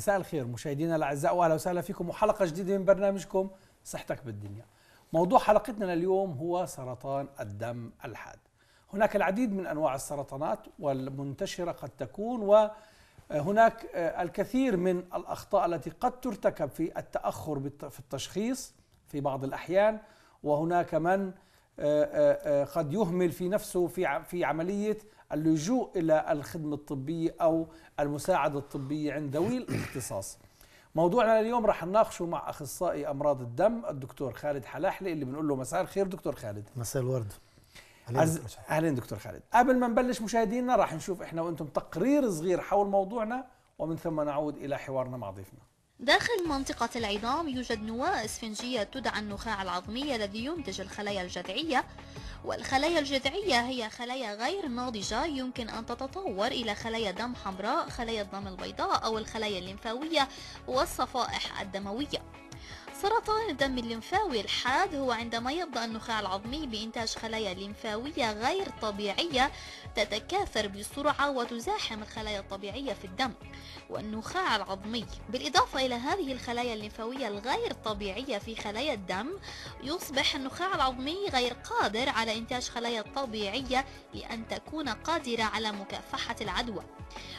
مساء الخير مشاهدينا الاعزاء واهلا وسهلا فيكم وحلقه جديده من برنامجكم صحتك بالدنيا. موضوع حلقتنا لليوم هو سرطان الدم الحاد. هناك العديد من انواع السرطانات والمنتشره قد تكون وهناك آه، الكثير من الاخطاء التي قد ترتكب في التاخر في التشخيص في بعض الاحيان وهناك من آه، آه، قد يهمل في نفسه في في عمليه اللجوء إلى الخدمة الطبية أو المساعدة الطبية عند ذوي الاختصاص موضوعنا اليوم راح نناقشه مع اخصائي امراض الدم الدكتور خالد حلاحلي اللي بنقول له مساء الخير دكتور خالد مساء الورد أهلين, اهلين دكتور خالد قبل ما نبلش مشاهدينا راح نشوف احنا وانتم تقرير صغير حول موضوعنا ومن ثم نعود الى حوارنا مع ضيفنا داخل منطقة العظام يوجد نواة اسفنجية تدعى النخاع العظمي الذي ينتج الخلايا الجذعية والخلايا الجذعية هي خلايا غير ناضجة يمكن أن تتطور إلى خلايا دم حمراء خلايا الدم البيضاء أو الخلايا الليمفاوية والصفائح الدموية سرطان الدم الليمفاوي الحاد هو عندما يبدأ النخاع العظمي بإنتاج خلايا ليمفاوية غير طبيعية تتكاثر بسرعة وتزاحم الخلايا الطبيعية في الدم والنخاع العظمي بالإضافة إلى هذه الخلايا الليمفاوية الغير طبيعية في خلايا الدم يصبح النخاع العظمي غير قادر على إنتاج خلايا طبيعية لأن تكون قادرة على مكافحة العدوى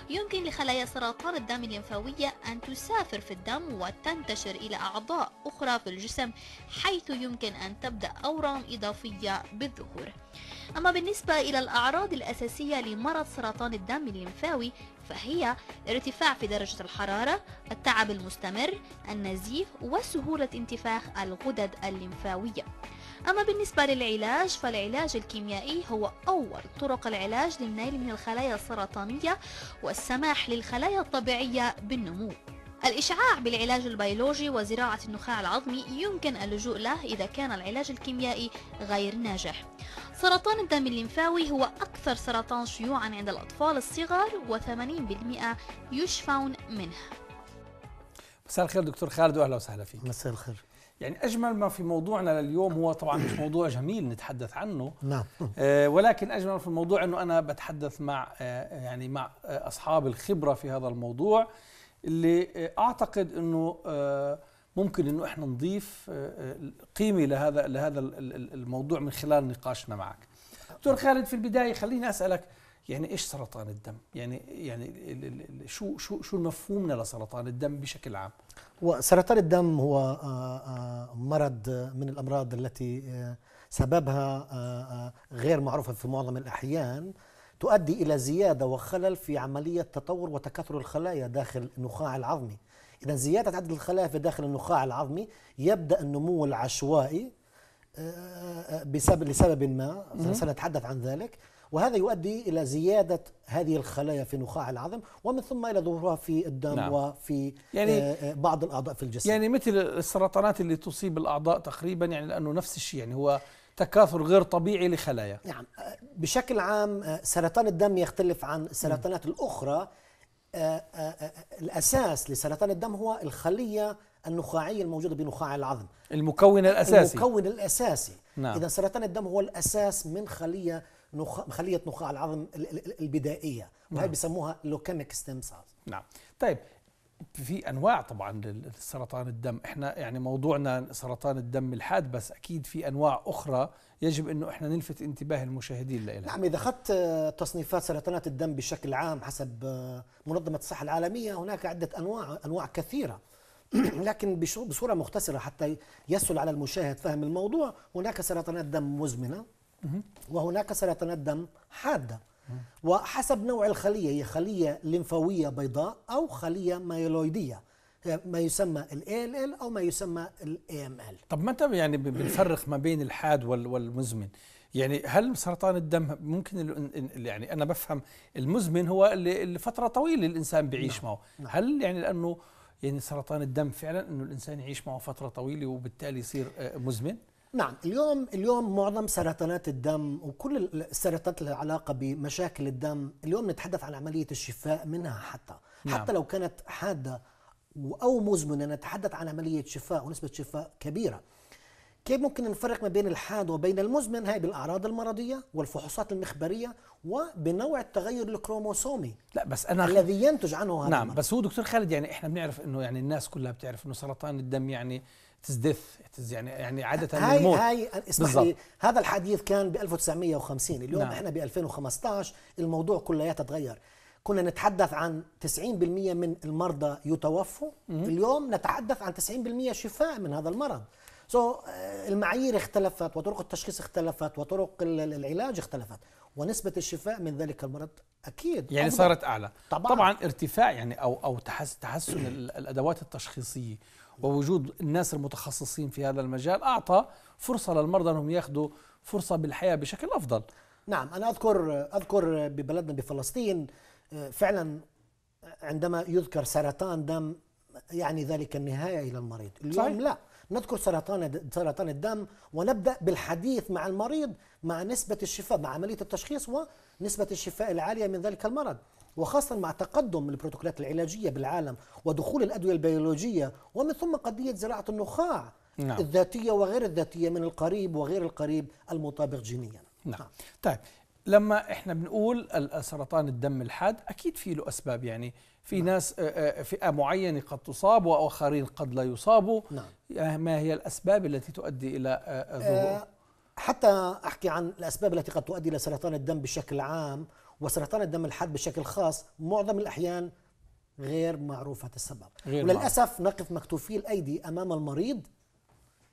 يمكن لخلايا سرطان الدم الليمفاوية أن تسافر في الدم وتنتشر إلى أعضاء أخرى في الجسم حيث يمكن أن تبدأ أورام إضافية بالظهور أما بالنسبة إلى الأعراض الأساسية الأساسية لمرض سرطان الدم الليمفاوي فهي ارتفاع في درجة الحرارة، التعب المستمر، النزيف وسهولة انتفاخ الغدد الليمفاوية. أما بالنسبة للعلاج فالعلاج الكيميائي هو أول طرق العلاج للنيل من الخلايا السرطانية والسماح للخلايا الطبيعية بالنمو الإشعاع بالعلاج البيولوجي وزراعة النخاع العظمي يمكن اللجوء له إذا كان العلاج الكيميائي غير ناجح سرطان الدم الليمفاوي هو أكثر سرطان شيوعا عند الأطفال الصغار و80% يشفون منه مساء الخير دكتور خالد واهلا وسهلا فيك مساء الخير يعني اجمل ما في موضوعنا لليوم هو طبعا مش موضوع جميل نتحدث عنه نعم آه ولكن اجمل في الموضوع انه انا بتحدث مع آه يعني مع آه اصحاب الخبره في هذا الموضوع اللي آه، اعتقد انه آه، ممكن انه احنا نضيف آه، قيمه لهذا لهذا الموضوع من خلال نقاشنا معك. دكتور خالد في البدايه خليني اسالك يعني ايش سرطان الدم؟ يعني يعني شو شو شو مفهومنا لسرطان الدم بشكل عام؟ وسرطان الدم هو مرض من الامراض التي سببها غير معروفه في معظم الاحيان تؤدي إلى زيادة وخلل في عملية تطور وتكاثر الخلايا داخل النخاع العظمي إذا زيادة عدد الخلايا في داخل النخاع العظمي يبدأ النمو العشوائي آه، آه، بسبب لسبب ما سنتحدث عن ذلك وهذا يؤدي إلى زيادة هذه الخلايا في نخاع العظم ومن ثم إلى ظهورها في الدم نعم. وفي يعني آه، بعض الأعضاء في الجسم يعني مثل السرطانات اللي تصيب الأعضاء تقريبا يعني لأنه نفس الشيء يعني هو تكاثر غير طبيعي لخلايا نعم آه، بشكل عام آه، سرطان الدم يختلف عن السرطانات الأخرى آه، الأساس لسرطان الدم هو الخلية النخاعية الموجودة بنخاع العظم المكون الأساسي المكون الأساسي نعم. إذا سرطان الدم هو الأساس من خلية نخ... خلية نخاع العظم البدائية نعم. وهي نعم. بسموها لوكيميك ستيم نعم طيب في انواع طبعا لسرطان الدم احنا يعني موضوعنا سرطان الدم الحاد بس اكيد في انواع اخرى يجب انه احنا نلفت انتباه المشاهدين لها نعم اذا اخذت تصنيفات سرطانات الدم بشكل عام حسب منظمه الصحه العالميه هناك عده انواع انواع كثيره لكن بصوره مختصره حتى يسهل على المشاهد فهم الموضوع هناك سرطانات دم مزمنه وهناك سرطانات دم حاده وحسب نوع الخلية هي خلية لمفاوية بيضاء أو خلية مايلويدية ما يسمى ال ALL أو ما يسمى ال AML طب متى يعني بنفرق ما بين الحاد والمزمن يعني هل سرطان الدم ممكن يعني أنا بفهم المزمن هو اللي فترة طويلة الإنسان بيعيش نعم، معه نعم. هل يعني لأنه يعني سرطان الدم فعلا انه الانسان يعيش معه فتره طويله وبالتالي يصير آه، مزمن نعم اليوم اليوم معظم سرطانات الدم وكل السرطانات اللي علاقه بمشاكل الدم اليوم نتحدث عن عمليه الشفاء منها حتى نعم. حتى لو كانت حاده او مزمنه نتحدث عن عمليه شفاء ونسبه شفاء كبيره كيف ممكن نفرق ما بين الحاد وبين المزمن هاي بالاعراض المرضيه والفحوصات المخبريه وبنوع التغير الكروموسومي لا بس انا الذي ينتج عنه هذا نعم المرض. بس هو دكتور خالد يعني احنا بنعرف انه يعني الناس كلها بتعرف انه سرطان الدم يعني تزدث يعني يعني عاده هاي الموت هاي اسمح لي هذا الحديث كان ب 1950 اليوم نعم. احنا ب 2015 الموضوع كلياته تغير كنا نتحدث عن 90% من المرضى يتوفوا اليوم نتحدث عن 90% شفاء من هذا المرض سو so, آه، المعايير اختلفت وطرق التشخيص اختلفت وطرق العلاج اختلفت ونسبة الشفاء من ذلك المرض أكيد يعني أفضل. صارت أعلى طبعا, طبعا ارتفاع يعني أو أو تحسن الأدوات التشخيصية ووجود الناس المتخصصين في هذا المجال أعطى فرصة للمرضى أنهم ياخذوا فرصة بالحياة بشكل أفضل نعم أنا أذكر أذكر ببلدنا بفلسطين آه، فعلا عندما يذكر سرطان دم يعني ذلك النهاية إلى المريض اليوم صحيح. لا نذكر سرطان سرطان الدم ونبدا بالحديث مع المريض مع نسبه الشفاء مع عمليه التشخيص ونسبه الشفاء العاليه من ذلك المرض وخاصة مع تقدم البروتوكولات العلاجية بالعالم ودخول الأدوية البيولوجية ومن ثم قضية زراعة النخاع نعم. الذاتية وغير الذاتية من القريب وغير القريب المطابق جينيا نعم. نعم. طيب لما احنا بنقول سرطان الدم الحاد اكيد في له اسباب يعني في نعم. ناس آه، آه، آه، فئه معينه قد تصاب واخرين قد لا يصابوا نعم. ما هي الاسباب التي تؤدي الى ظهور حتى احكي عن الاسباب التي قد تؤدي الى سرطان الدم بشكل عام وسرطان الدم الحاد بشكل خاص معظم الأحيان غير معروفة السبب غير وللأسف نقف مكتوفي الأيدي أمام المريض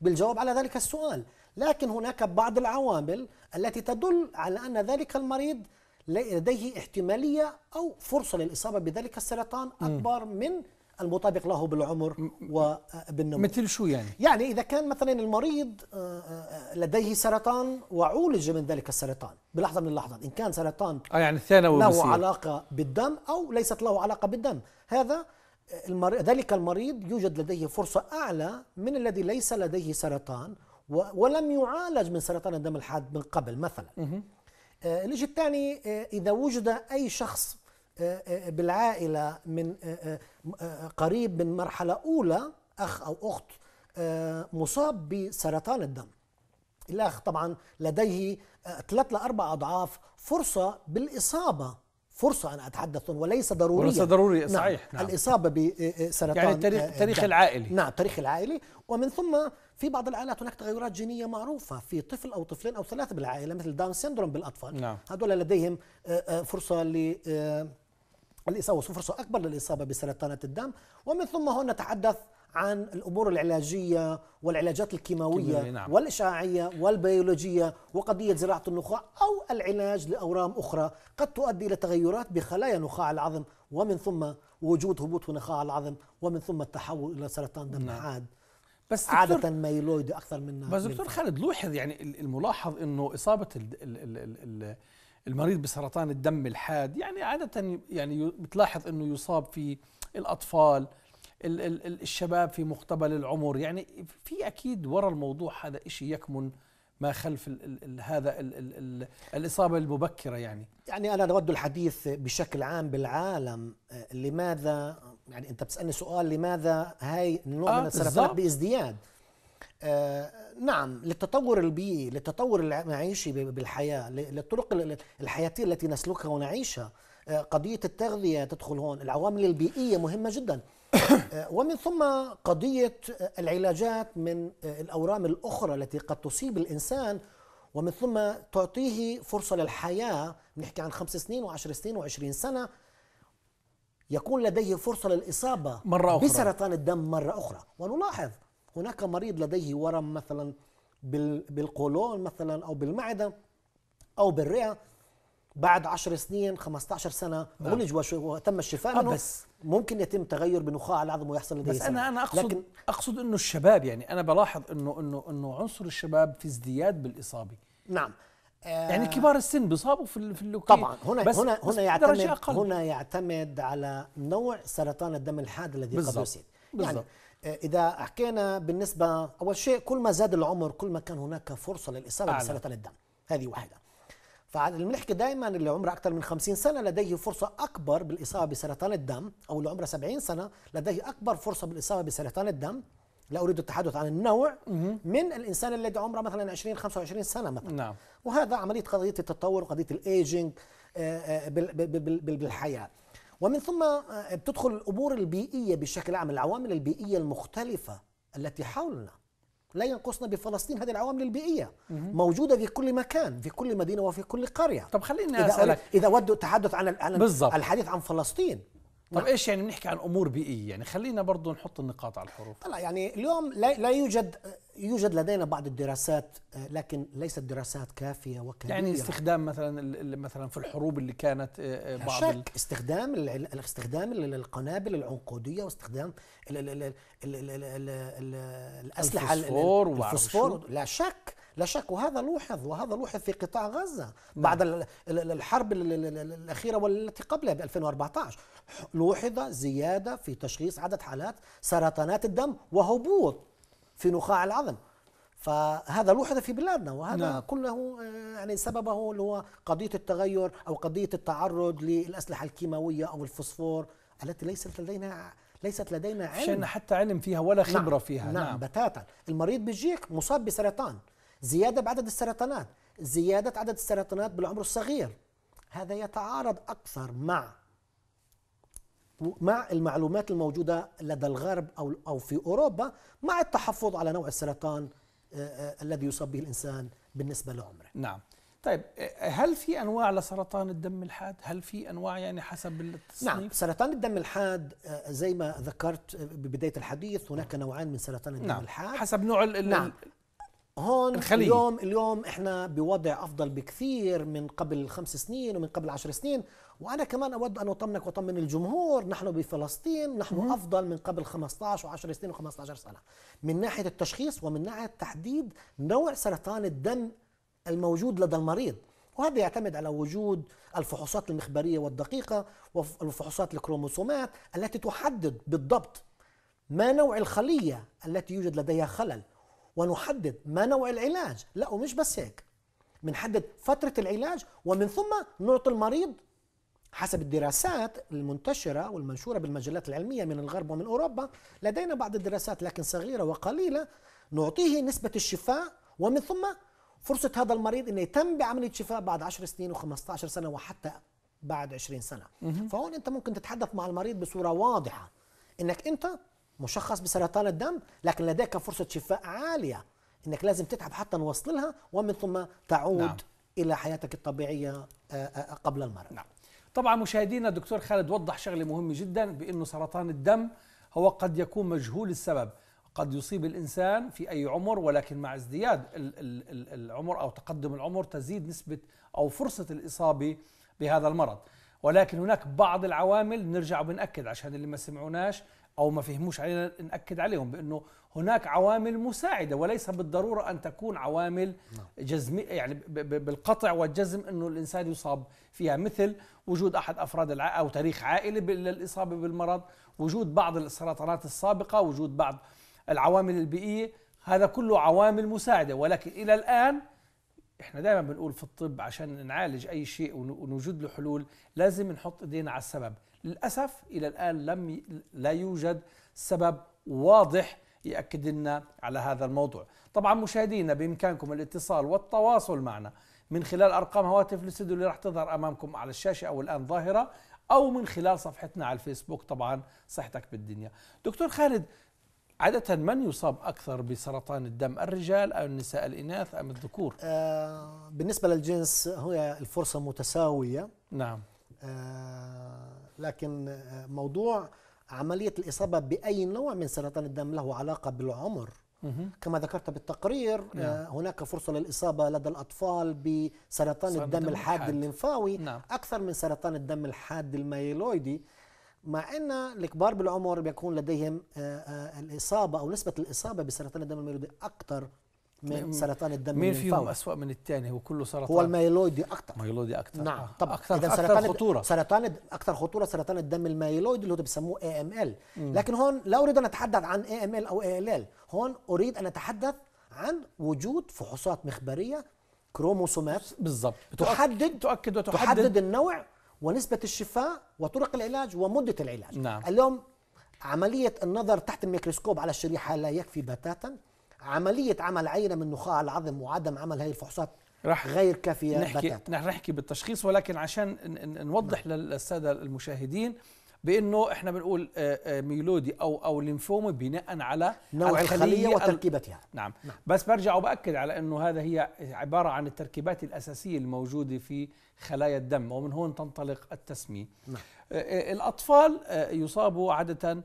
بالجواب على ذلك السؤال لكن هناك بعض العوامل التي تدل على أن ذلك المريض لديه احتمالية أو فرصة للإصابة بذلك السرطان أكبر م. من المطابق له بالعمر وبالنمو آه، مثل شو يعني؟ يعني إذا كان مثلا المريض آه، آه، لديه سرطان وعولج من ذلك السرطان بلحظة من اللحظات إن كان سرطان آه يعني ثانوي له بصير. علاقة بالدم أو ليست له علاقة بالدم هذا المريض ذلك المريض يوجد لديه فرصة أعلى من الذي ليس لديه سرطان ولم يعالج من سرطان الدم الحاد من قبل مثلا الشيء الثاني إذا وجد أي شخص بالعائله من آه، آه، آه، قريب من مرحله اولى اخ او اخت مصاب بسرطان الدم الاخ طبعا لديه ثلاث لاربع اضعاف فرصه بالاصابه فرصة أنا أتحدث وليس ضرورية وليس ضروري نعم. صحيح نعم. الإصابة بسرطان يعني التاريخ التاريخ العائلي نعم التاريخ العائلي ومن ثم في بعض العائلات هناك تغيرات جينية معروفة في طفل أو طفلين أو ثلاثة بالعائلة مثل داون سيندروم بالأطفال نعم. هذول لديهم فرصة ل الإصابة وفرصة أكبر للإصابة بسرطانات الدم ومن ثم هون نتحدث عن الأمور العلاجية والعلاجات الكيماوية نعم. والإشعاعية والبيولوجية وقضية زراعة النخاع أو العلاج لأورام أخرى قد تؤدي إلى تغيرات بخلايا نخاع العظم ومن ثم وجود هبوط في نخاع العظم ومن ثم التحول إلى سرطان دم نعم. حاد بس عادة ميلويد أكثر من بس دكتور خالد لوحظ يعني الملاحظ أنه إصابة ال ال ال المريض بسرطان الدم الحاد يعني عادة يعني بتلاحظ انه يصاب في الاطفال الشباب في مقتبل العمر يعني في اكيد وراء الموضوع هذا شيء يكمن ما خلف الـ الـ هذا الـ الـ الـ الاصابه المبكره يعني يعني انا اود الحديث بشكل عام بالعالم لماذا يعني انت بتسالني سؤال لماذا هاي النوع آه من السرطانات بازدياد آه، نعم للتطور البيئي للتطور المعيشي بالحياة للطرق الحياتية التي نسلكها ونعيشها آه، قضية التغذية تدخل هون العوامل البيئية مهمة جدا آه، ومن ثم قضية العلاجات من الأورام الأخرى التي قد تصيب الإنسان ومن ثم تعطيه فرصة للحياة نحكي عن خمس سنين وعشر سنين وعشرين سنة يكون لديه فرصة للإصابة مرة أخرى بسرطان الدم مرة أخرى ونلاحظ هناك مريض لديه ورم مثلا بالقولون مثلا او بالمعده او بالرئه بعد 10 سنين 15 سنه عالج نعم. وتم الشفاء منه بس ممكن يتم تغير بنخاع العظم ويحصل لديه بس سنة. انا انا اقصد لكن اقصد انه الشباب يعني انا بلاحظ انه انه انه عنصر الشباب في ازدياد بالاصابه نعم يعني آه. كبار السن بيصابوا في في اللوكي طبعا هنا بس هنا بس هنا يعتمد هنا يعتمد على نوع سرطان الدم الحاد الذي قد يصيب بالضبط يعني آه، إذا حكينا بالنسبة أول شيء كل ما زاد العمر كل ما كان هناك فرصة للإصابة بسرطان الدم هذه واحدة فاللي دائما اللي عمره أكثر من 50 سنة لديه فرصة أكبر بالإصابة بسرطان الدم أو اللي عمره 70 سنة لديه أكبر فرصة بالإصابة بسرطان الدم لا أريد التحدث عن النوع من الإنسان الذي عمره مثلا 20 25 سنة مثلا نعم. وهذا عملية قضية التطور وقضية الإيجينج آه، آه، بالحياة ومن ثم آه، بتدخل الامور البيئيه بشكل عام العوامل البيئيه المختلفه التي حولنا لا ينقصنا بفلسطين هذه العوامل البيئيه موجوده في كل مكان في كل مدينه وفي كل قريه طب خليني اذا اسالك اذا ودوا التحدث عن بالزبط. الحديث عن فلسطين طب ايش يعني بنحكي عن امور بيئيه يعني خلينا برضه نحط النقاط على الحروف طلع يعني اليوم لا, لا يوجد آه، يوجد لدينا بعض الدراسات لكن ليست دراسات كافيه وكبيره يعني استخدام مثلا مثلا في الحروب اللي كانت بعض شك استخدام استخدام القنابل العنقوديه واستخدام الاسلحه الفوسفور الفسفور لا شك لا شك وهذا لوحظ وهذا لوحظ في قطاع غزه بعد الحرب الاخيره والتي قبلها ب 2014 لوحظ زياده في تشخيص عدد حالات سرطانات الدم وهبوط في نخاع العظم فهذا لوحظ في بلادنا وهذا نعم. كله آه، يعني سببه اللي هو قضيه التغير او قضيه التعرض للاسلحه الكيماويه او الفوسفور التي ليست لدينا ليست لدينا علم عشان حتى علم فيها ولا نعم. خبره نعم. فيها نعم, نعم بتاتا المريض بيجيك مصاب بسرطان زياده بعدد السرطانات زياده عدد السرطانات بالعمر الصغير هذا يتعارض اكثر مع مع المعلومات الموجوده لدى الغرب او او في اوروبا مع التحفظ على نوع السرطان آه، آه، الذي يصاب به الانسان بالنسبه لعمره. نعم. طيب آه، هل في انواع لسرطان الدم الحاد؟ هل في انواع يعني حسب التصنيف؟ نعم سرطان الدم الحاد زي ما ذكرت ببدايه الحديث هناك نعم. نوعان من سرطان الدم نعم. الحاد حسب نوع ال نعم هون الخلية. اليوم اليوم احنا بوضع افضل بكثير من قبل خمس سنين ومن قبل عشر سنين وأنا كمان أود أن أطمنك وأطمن الجمهور نحن بفلسطين نحن مم. أفضل من قبل 15 و10 سنين و15 سنة من ناحية التشخيص ومن ناحية تحديد نوع سرطان الدم الموجود لدى المريض وهذا يعتمد على وجود الفحوصات المخبرية والدقيقة والفحوصات الكروموسومات التي تحدد بالضبط ما نوع الخلية التي يوجد لديها خلل ونحدد ما نوع العلاج لا ومش بس هيك بنحدد فترة العلاج ومن ثم نعطي المريض حسب الدراسات المنتشرة والمنشورة بالمجلات العلمية من الغرب ومن أوروبا لدينا بعض الدراسات لكن صغيرة وقليلة نعطيه نسبة الشفاء ومن ثم فرصة هذا المريض أن يتم بعملية شفاء بعد 10 سنين و15 سنة وحتى بعد 20 سنة فهون أنت ممكن تتحدث مع المريض بصورة واضحة أنك أنت مشخص بسرطان الدم لكن لديك فرصة شفاء عالية أنك لازم تتعب حتى نوصل لها ومن ثم تعود نعم. إلى حياتك الطبيعية آه، آه، قبل المرض نعم. طبعا مشاهدينا الدكتور خالد وضح شغله مهمه جدا بانه سرطان الدم هو قد يكون مجهول السبب قد يصيب الانسان في اي عمر ولكن مع ازدياد العمر او تقدم العمر تزيد نسبه او فرصه الاصابه بهذا المرض ولكن هناك بعض العوامل بنرجع وبنأكد عشان اللي ما سمعوناش او ما فهموش علينا نأكد عليهم بانه هناك عوامل مساعده وليس بالضروره ان تكون عوامل نعم. جزم يعني بالقطع والجزم انه الانسان يصاب فيها مثل وجود احد افراد العائله او تاريخ عائله للاصابه بالمرض، وجود بعض السرطانات السابقه، وجود بعض العوامل البيئيه، هذا كله عوامل مساعده ولكن الى الان احنا دائما بنقول في الطب عشان نعالج اي شيء ونوجد له حلول لازم نحط ايدينا على السبب للاسف الى الان لم لا يوجد سبب واضح يأكد لنا على هذا الموضوع طبعا مشاهدينا بإمكانكم الاتصال والتواصل معنا من خلال أرقام هواتف الاستوديو اللي راح تظهر أمامكم على الشاشة أو الآن ظاهرة أو من خلال صفحتنا على الفيسبوك طبعا صحتك بالدنيا دكتور خالد عادة من يصاب أكثر بسرطان الدم الرجال أو النساء الإناث أم الذكور؟ آه بالنسبة للجنس هي الفرصة متساوية نعم آه لكن آه، موضوع عملية الإصابة بأي نوع من سرطان الدم له علاقة بالعمر كما ذكرت بالتقرير نعم. آه، هناك فرصة للإصابة لدى الأطفال بسرطان الدم الحاد الليمفاوي نعم. أكثر من سرطان الدم الحاد الميلويدي مع أن الكبار بالعمر بيكون لديهم آه، آه، الإصابة أو نسبة الإصابة بسرطان الدم الميلويدي أكثر من سرطان الدم مين فيهم الفور. أسوأ من الثاني هو كله سرطان هو الميلويدي اكثر ميلويدي اكثر نعم آه، طبعا اكثر, أكثر سرطان خطوره سرطان اكثر خطوره سرطان الدم الميلويدي اللي هو بيسموه اي ام ال لكن هون لا اريد ان اتحدث عن اي ام ال او اي ال ال هون اريد ان اتحدث عن وجود فحوصات مخبريه كروموسومات بالضبط تحدد تؤكد وتحدد تحدد النوع ونسبه الشفاء وطرق العلاج ومده العلاج نعم. اليوم عمليه النظر تحت الميكروسكوب على الشريحه لا يكفي بتاتا عمليه عمل عينه من نخاع العظم وعدم عمل هذه الفحوصات رح غير كافيه نحكي بتاتا. رح نحكي بالتشخيص ولكن عشان نوضح نعم. للساده المشاهدين بانه احنا بنقول آه، آه، ميلودي او او ليمفوما بناء على نوع الخليه, الخلية وتركيبتها نعم. نعم بس برجع وباكد على انه هذا هي عباره عن التركيبات الاساسيه الموجوده في خلايا الدم ومن هون تنطلق التسميه نعم. آه، الاطفال يصابوا عاده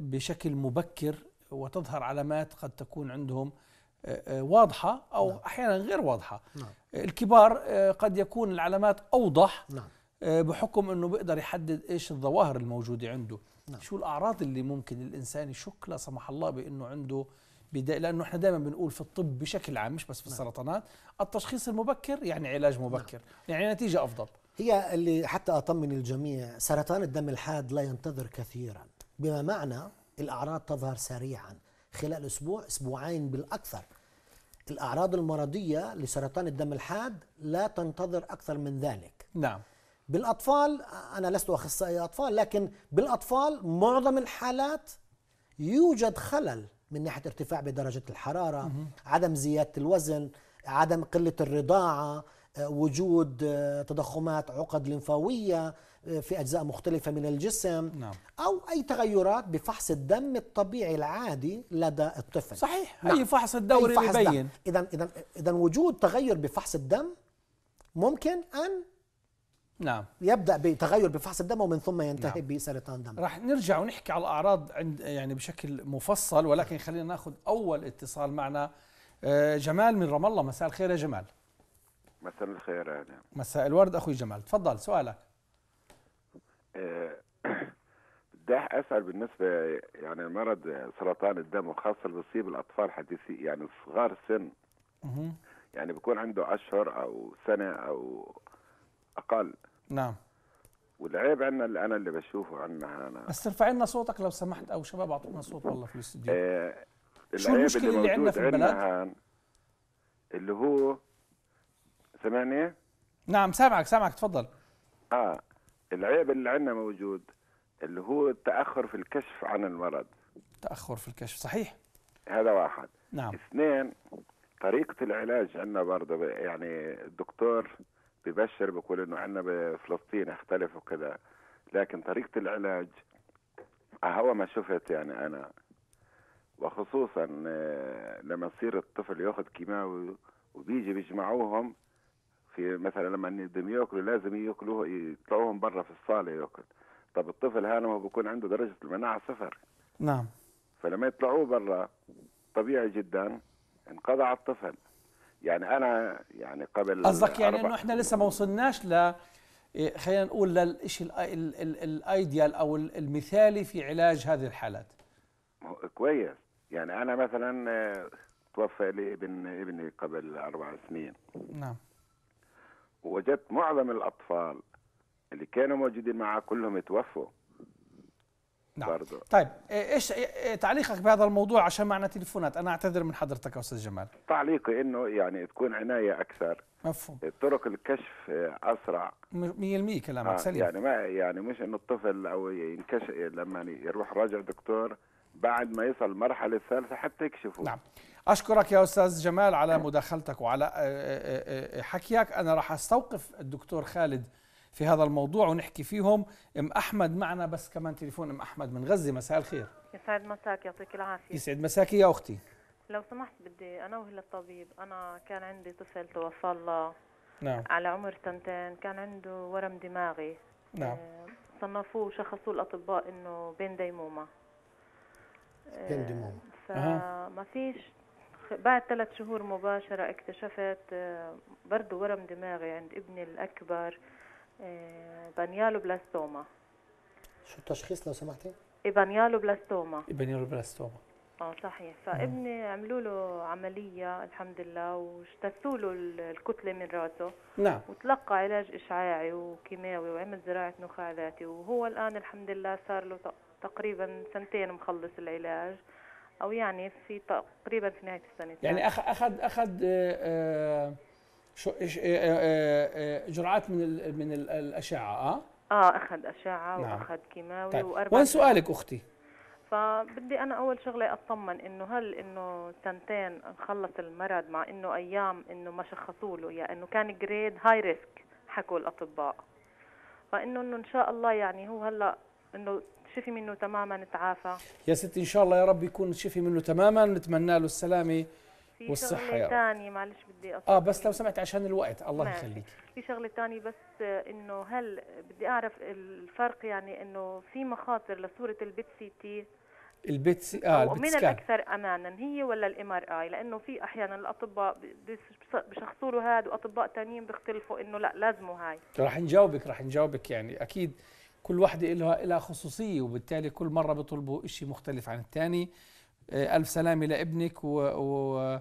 بشكل مبكر وتظهر علامات قد تكون عندهم آه، آه، واضحة أو نعم. أحيانا غير واضحة نعم. الكبار آه، قد يكون العلامات أوضح نعم. بحكم أنه بيقدر يحدد إيش الظواهر الموجودة عنده نعم. شو الأعراض اللي ممكن الإنسان يشك لا سمح الله بأنه عنده بدا لانه احنا دائما بنقول في الطب بشكل عام مش بس في نعم. السرطانات التشخيص المبكر يعني علاج مبكر نعم. يعني نتيجه افضل هي اللي حتى اطمن الجميع سرطان الدم الحاد لا ينتظر كثيرا بما معنى الأعراض تظهر سريعا خلال أسبوع أسبوعين بالأكثر الأعراض المرضية لسرطان الدم الحاد لا تنتظر أكثر من ذلك نعم بالأطفال أنا لست أخصائي أطفال لكن بالأطفال معظم الحالات يوجد خلل من ناحية ارتفاع بدرجة الحرارة مه. عدم زيادة الوزن عدم قلة الرضاعة آه، وجود آه، تضخمات عقد لمفاوية في أجزاء مختلفة من الجسم نعم. أو أي تغيرات بفحص الدم الطبيعي العادي لدى الطفل صحيح نعم. أي فحص الدوري أي فحص يبين إذا إذا إذا وجود تغير بفحص الدم ممكن أن نعم يبدا بتغير بفحص الدم ومن ثم ينتهي نعم. بسرطان دم راح نرجع ونحكي على الاعراض عند يعني بشكل مفصل ولكن خلينا ناخذ اول اتصال معنا آه، جمال من رام الله مساء الخير يا جمال مساء الخير يا مساء الورد اخوي جمال تفضل سؤالك آه، ده اسهل بالنسبه يعني مرض سرطان الدم وخاصه اللي بيصيب الاطفال حديثي يعني صغار سن يعني بيكون عنده اشهر او سنه او اقل نعم والعيب عندنا اللي انا اللي بشوفه عندنا انا بس ارفع لنا صوتك لو سمحت او شباب اعطونا صوت والله في الاستديو آه شو المشكله اللي, اللي عندنا في البلد؟ اللي هو سمعني؟ نعم سامعك سامعك تفضل اه العيب اللي عندنا موجود اللي هو التاخر في الكشف عن المرض تاخر في الكشف صحيح هذا واحد نعم اثنين طريقه العلاج عندنا برضه يعني الدكتور ببشر بيقول انه عندنا بفلسطين اختلف وكذا لكن طريقه العلاج هو ما شفت يعني انا وخصوصا آه، لما يصير الطفل ياخذ كيماوي وبيجي بيجمعوهم في مثلا لما بدهم ياكلوا لازم ياكلوه يطلعوهم برا في الصاله ياكل طب الطفل هذا ما بيكون عنده درجه المناعه صفر نعم فلما يطلعوه برا طبيعي جدا انقضى على الطفل يعني انا يعني قبل قصدك يعني انه احنا لسه ما وصلناش ل إيه، خلينا نقول للشيء الايديال او المثالي في علاج هذه الحالات كويس يعني انا مثلا آه، توفى لي ابن ابني قبل اربع سنين نعم وجدت معظم الأطفال اللي كانوا موجودين معه كلهم توفوا نعم برضو. طيب إيه، ايش إيه، إيه، تعليقك بهذا الموضوع عشان معنا تليفونات انا اعتذر من حضرتك يا استاذ جمال تعليقي انه يعني تكون عنايه اكثر مفهوم طرق الكشف اسرع 100% كلامك آه سليم يعني ما يعني مش انه الطفل او ينكشف لما يروح راجع دكتور بعد ما يصل المرحله الثالثه حتى يكشفوا نعم اشكرك يا استاذ جمال على مداخلتك وعلى آه، آه، آه، حكيك انا راح استوقف الدكتور خالد في هذا الموضوع ونحكي فيهم ام احمد معنا بس كمان تليفون ام احمد من غزه مساء الخير يسعد مساك يعطيك العافيه يسعد مساك يا اختي لو سمحت بدي انوه للطبيب انا كان عندي طفل توفى الله نعم على عمر سنتين كان عنده ورم دماغي نعم صنفوه شخصوا الاطباء انه بين ديمومه آه، فما فيش بعد ثلاث شهور مباشرة اكتشفت آه، برضو ورم دماغي عند ابني الأكبر آه، بنيالو بلاستوما شو التشخيص لو سمحتي؟ إبانيالو إيه، بلاستوما إبانيالو بلاستوما اه صحيح فابني عملوا له عملية الحمد لله واجتثوا له الكتلة من راسه نعم وتلقى علاج إشعاعي وكيماوي وعمل زراعة نخاع ذاتي وهو الآن الحمد لله صار له تقريبا سنتين مخلص العلاج او يعني في تقريبا في نهايه السنه يعني اخذ اخذ اخذ آه، آه، آه، جرعات من من الاشعه اه اه اخذ اشعه نعم. واخذ كيماوي طيب. واربع وين سؤالك اختي؟ فبدي انا اول شغله اطمن انه هل انه سنتين خلص المرض مع انه ايام انه ما شخصوا له يعني انه كان جريد هاي ريسك حكوا الاطباء فانه انه ان شاء الله يعني هو هلا انه شفي منه تماما تعافى يا ستي ان شاء الله يا رب يكون شفي منه تماما نتمنى له السلامه والصحه في شغله ثانيه معلش بدي أصدق. اه بس لو سمحت عشان الوقت الله يخليك في شغله ثانيه بس آه، انه هل بدي اعرف الفرق يعني انه في مخاطر لصوره البيت سي تي البيت سي اه البيت من الاكثر امانا هي ولا الام ار اي لانه في احيانا الاطباء بشخصوا له هذا واطباء ثانيين بيختلفوا انه لا لازمه هاي رح نجاوبك رح نجاوبك يعني اكيد كل واحدة لها لها خصوصية وبالتالي كل مرة بيطلبوا شيء مختلف عن الثاني آه، ألف سلامة لابنك و, و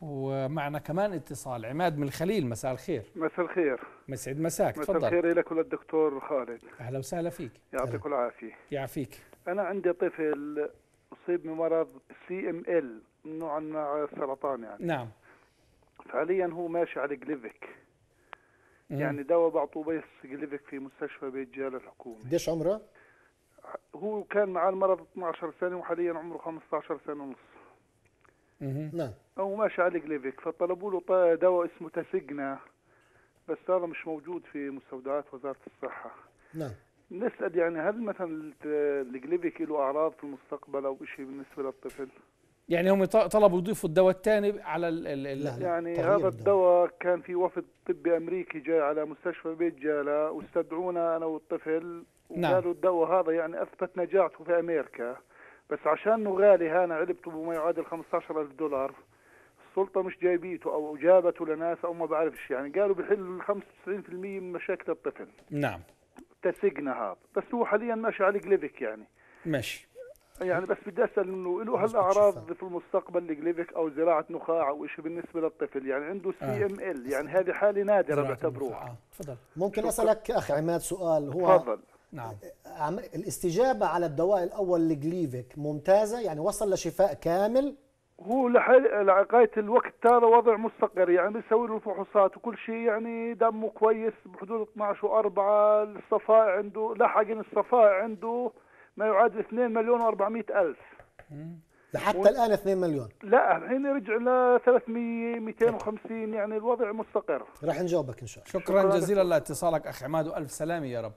ومعنا كمان اتصال عماد من الخليل مساء الخير مساء الخير مسعد مساك تفضل مساء الخير لك وللدكتور خالد اهلا وسهلا فيك يعطيك العافيه يعافيك انا عندي طفل اصيب بمرض سي ام ال نوعا ما السرطان يعني نعم فعليا هو ماشي على جليفك يعني دواء بعطوه بس جليفك في مستشفى بيت جال الحكومي قديش عمره؟ هو كان معاه المرض 12 سنه وحاليا عمره 15 سنه ونص نعم هو ماشي على جليفك فطلبوا له دواء اسمه تسجنا بس هذا مش موجود في مستودعات وزاره الصحه نعم نسال يعني هل مثلا الجليفك له اعراض في المستقبل او شيء بالنسبه للطفل؟ يعني هم طلبوا يضيفوا الدواء الثاني على ال ال لا يعني هذا الدواء كان في وفد طبي امريكي جاء على مستشفى بيت جاله واستدعونا انا والطفل نعم. وقالوا الدواء هذا يعني اثبت نجاعته في امريكا بس انه غالي هنا علبته بما يعادل 15000 دولار السلطة مش جايبيته أو جابته لناس أو ما بعرفش يعني قالوا بحل 95% من مشاكل الطفل نعم تسجنا هذا بس هو حاليا ماشي على قلبك يعني ماشي يعني بس بدي اسال انه له هالاعراض في المستقبل الجليفيك او زراعه نخاع او شيء بالنسبه للطفل يعني عنده سي ام ال يعني هذه حاله نادره بعتبروها آه، تفضل ممكن اسالك اخ عماد سؤال هو تفضل نعم الاستجابه على الدواء الاول لجليفيك ممتازه يعني وصل لشفاء كامل هو لحال لغايه الوقت هذا وضع مستقر يعني بيسوي له الفحوصات وكل شيء يعني دمه كويس بحدود 12 و4 الصفائع عنده لحقن الصفائع عنده ما يعادل 2 مليون و400 ألف لحتى و... الآن 2 مليون لا الحين رجع ل 300 250 يعني الوضع مستقر راح نجاوبك إن شاء الله شكرا, شكرا جزيلا لاتصالك أخ عماد وألف سلامة يا رب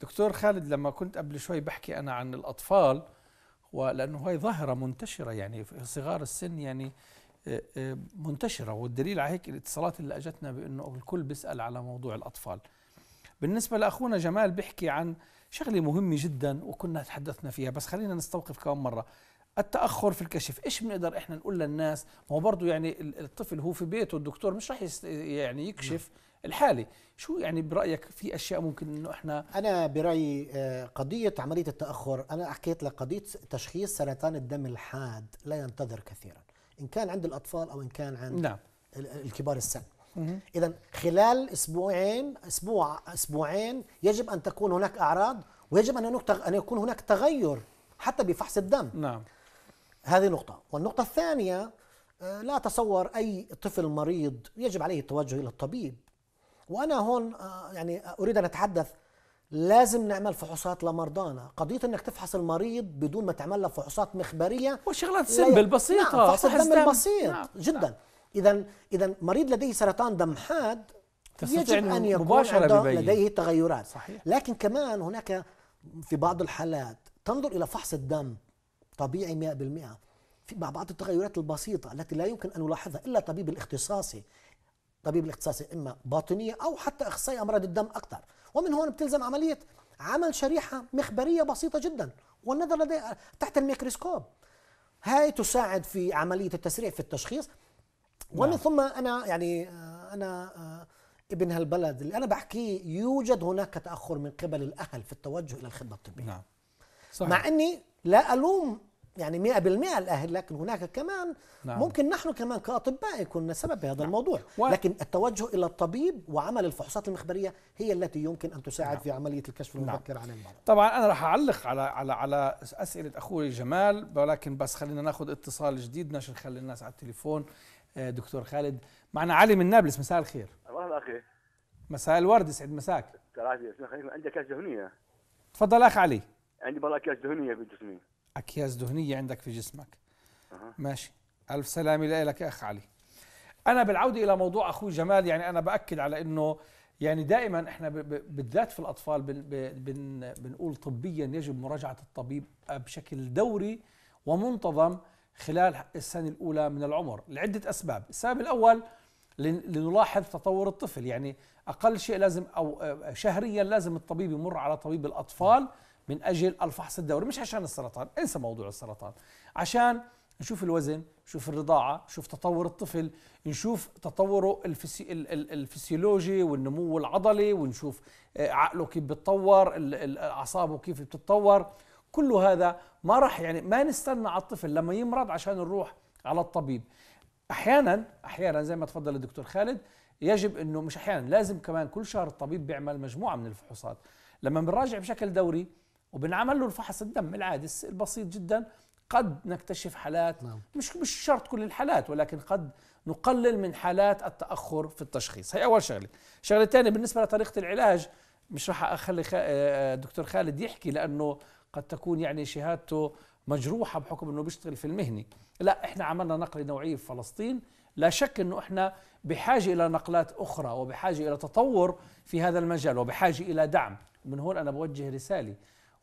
دكتور خالد لما كنت قبل شوي بحكي أنا عن الأطفال ولأنه هاي ظاهرة منتشرة يعني في صغار السن يعني آه، آه، منتشرة والدليل على هيك الاتصالات اللي أجتنا بأنه الكل بيسأل على موضوع الأطفال بالنسبة لأخونا جمال بيحكي عن شغلة مهمة جدا وكنا تحدثنا فيها بس خلينا نستوقف كم مرة التاخر في الكشف ايش بنقدر احنا نقول للناس ما هو برضه يعني الطفل هو في بيته الدكتور مش راح يعني يكشف نعم. الحاله شو يعني برايك في اشياء ممكن انه احنا انا برايي آه، قضيه عمليه التاخر انا حكيت لك قضيه تشخيص سرطان الدم الحاد لا ينتظر كثيرا ان كان عند الاطفال او ان كان عند نعم. الكبار السن اذا خلال اسبوعين اسبوع اسبوعين يجب ان تكون هناك اعراض ويجب ان ان يكون هناك تغير حتى بفحص الدم نعم هذه نقطه والنقطه الثانيه آه، لا تصور اي طفل مريض يجب عليه التوجه الى الطبيب وانا هون آه، يعني اريد ان اتحدث لازم نعمل فحوصات لمرضانا قضية انك تفحص المريض بدون ما تعمل له فحوصات مخبرية وشغلات سيمبل بسيطة نعم فحص الدم البسيط نعم. جدا نعم. اذا اذا مريض لديه سرطان دم حاد يجب ان يكون مباشرة لديه تغيرات صحيح. لكن كمان هناك في بعض الحالات تنظر الى فحص الدم طبيعي 100% في بعض التغيرات البسيطة التي لا يمكن أن نلاحظها إلا طبيب الاختصاصي طبيب الاختصاصي إما باطنية أو حتى أخصائي أمراض الدم أكثر ومن هون بتلزم عملية عمل شريحة مخبرية بسيطة جدا والنظر لدي تحت الميكروسكوب هاي تساعد في عملية التسريع في التشخيص ومن نعم. ثم انا يعني آه، انا آه، ابن هالبلد اللي انا بحكيه يوجد هناك تاخر من قبل الاهل في التوجه الى الخدمه الطبيه نعم. صحيح. مع اني لا الوم يعني 100% الاهل لكن هناك كمان نعم. ممكن نحن كمان كاطباء كنا سبب هذا نعم. الموضوع و... لكن التوجه الى الطبيب وعمل الفحوصات المخبريه هي التي يمكن ان تساعد نعم. في عمليه الكشف نعم. المبكر نعم. عن المرض طبعا انا راح اعلق على على على اسئله اخوي جمال ولكن بس خلينا ناخذ اتصال جديد نشر نخلي الناس على التليفون آه، دكتور خالد معنا علي من نابلس مساء الخير الله اخي مساء الورد يسعد مساك عندي اكياس دهنيه تفضل اخ علي عندي بلا اكياس دهنيه في جسمي اكياس دهنيه عندك في جسمك أه. ماشي الف سلامه لك يا اخ علي انا بالعوده الى موضوع اخوي جمال يعني انا باكد على انه يعني دائما احنا بالذات في الاطفال بنقول طبيا يجب مراجعه الطبيب بشكل دوري ومنتظم خلال السنة الأولى من العمر لعدة أسباب السبب الأول لنلاحظ تطور الطفل يعني أقل شيء لازم أو شهريا لازم الطبيب يمر على طبيب الأطفال من أجل الفحص الدوري مش عشان السرطان انسى موضوع السرطان عشان نشوف الوزن نشوف الرضاعة نشوف تطور الطفل نشوف تطوره الفسي... الفسيولوجي والنمو العضلي ونشوف عقله كيف بتطور أعصابه كيف بتتطور كل هذا ما راح يعني ما نستنى على الطفل لما يمرض عشان نروح على الطبيب احيانا احيانا زي ما تفضل الدكتور خالد يجب انه مش احيانا لازم كمان كل شهر الطبيب بيعمل مجموعه من الفحوصات لما بنراجع بشكل دوري وبنعمل له الفحص الدم العادي البسيط جدا قد نكتشف حالات نعم. مش مش شرط كل الحالات ولكن قد نقلل من حالات التاخر في التشخيص هي اول شغله الشغله الثانيه بالنسبه لطريقه العلاج مش راح اخلي خ... الدكتور آه، آه، خالد يحكي لانه قد تكون يعني شهادته مجروحه بحكم انه بيشتغل في المهنه لا احنا عملنا نقله نوعيه في فلسطين لا شك انه احنا بحاجه الى نقلات اخرى وبحاجه الى تطور في هذا المجال وبحاجه الى دعم من هون انا بوجه رساله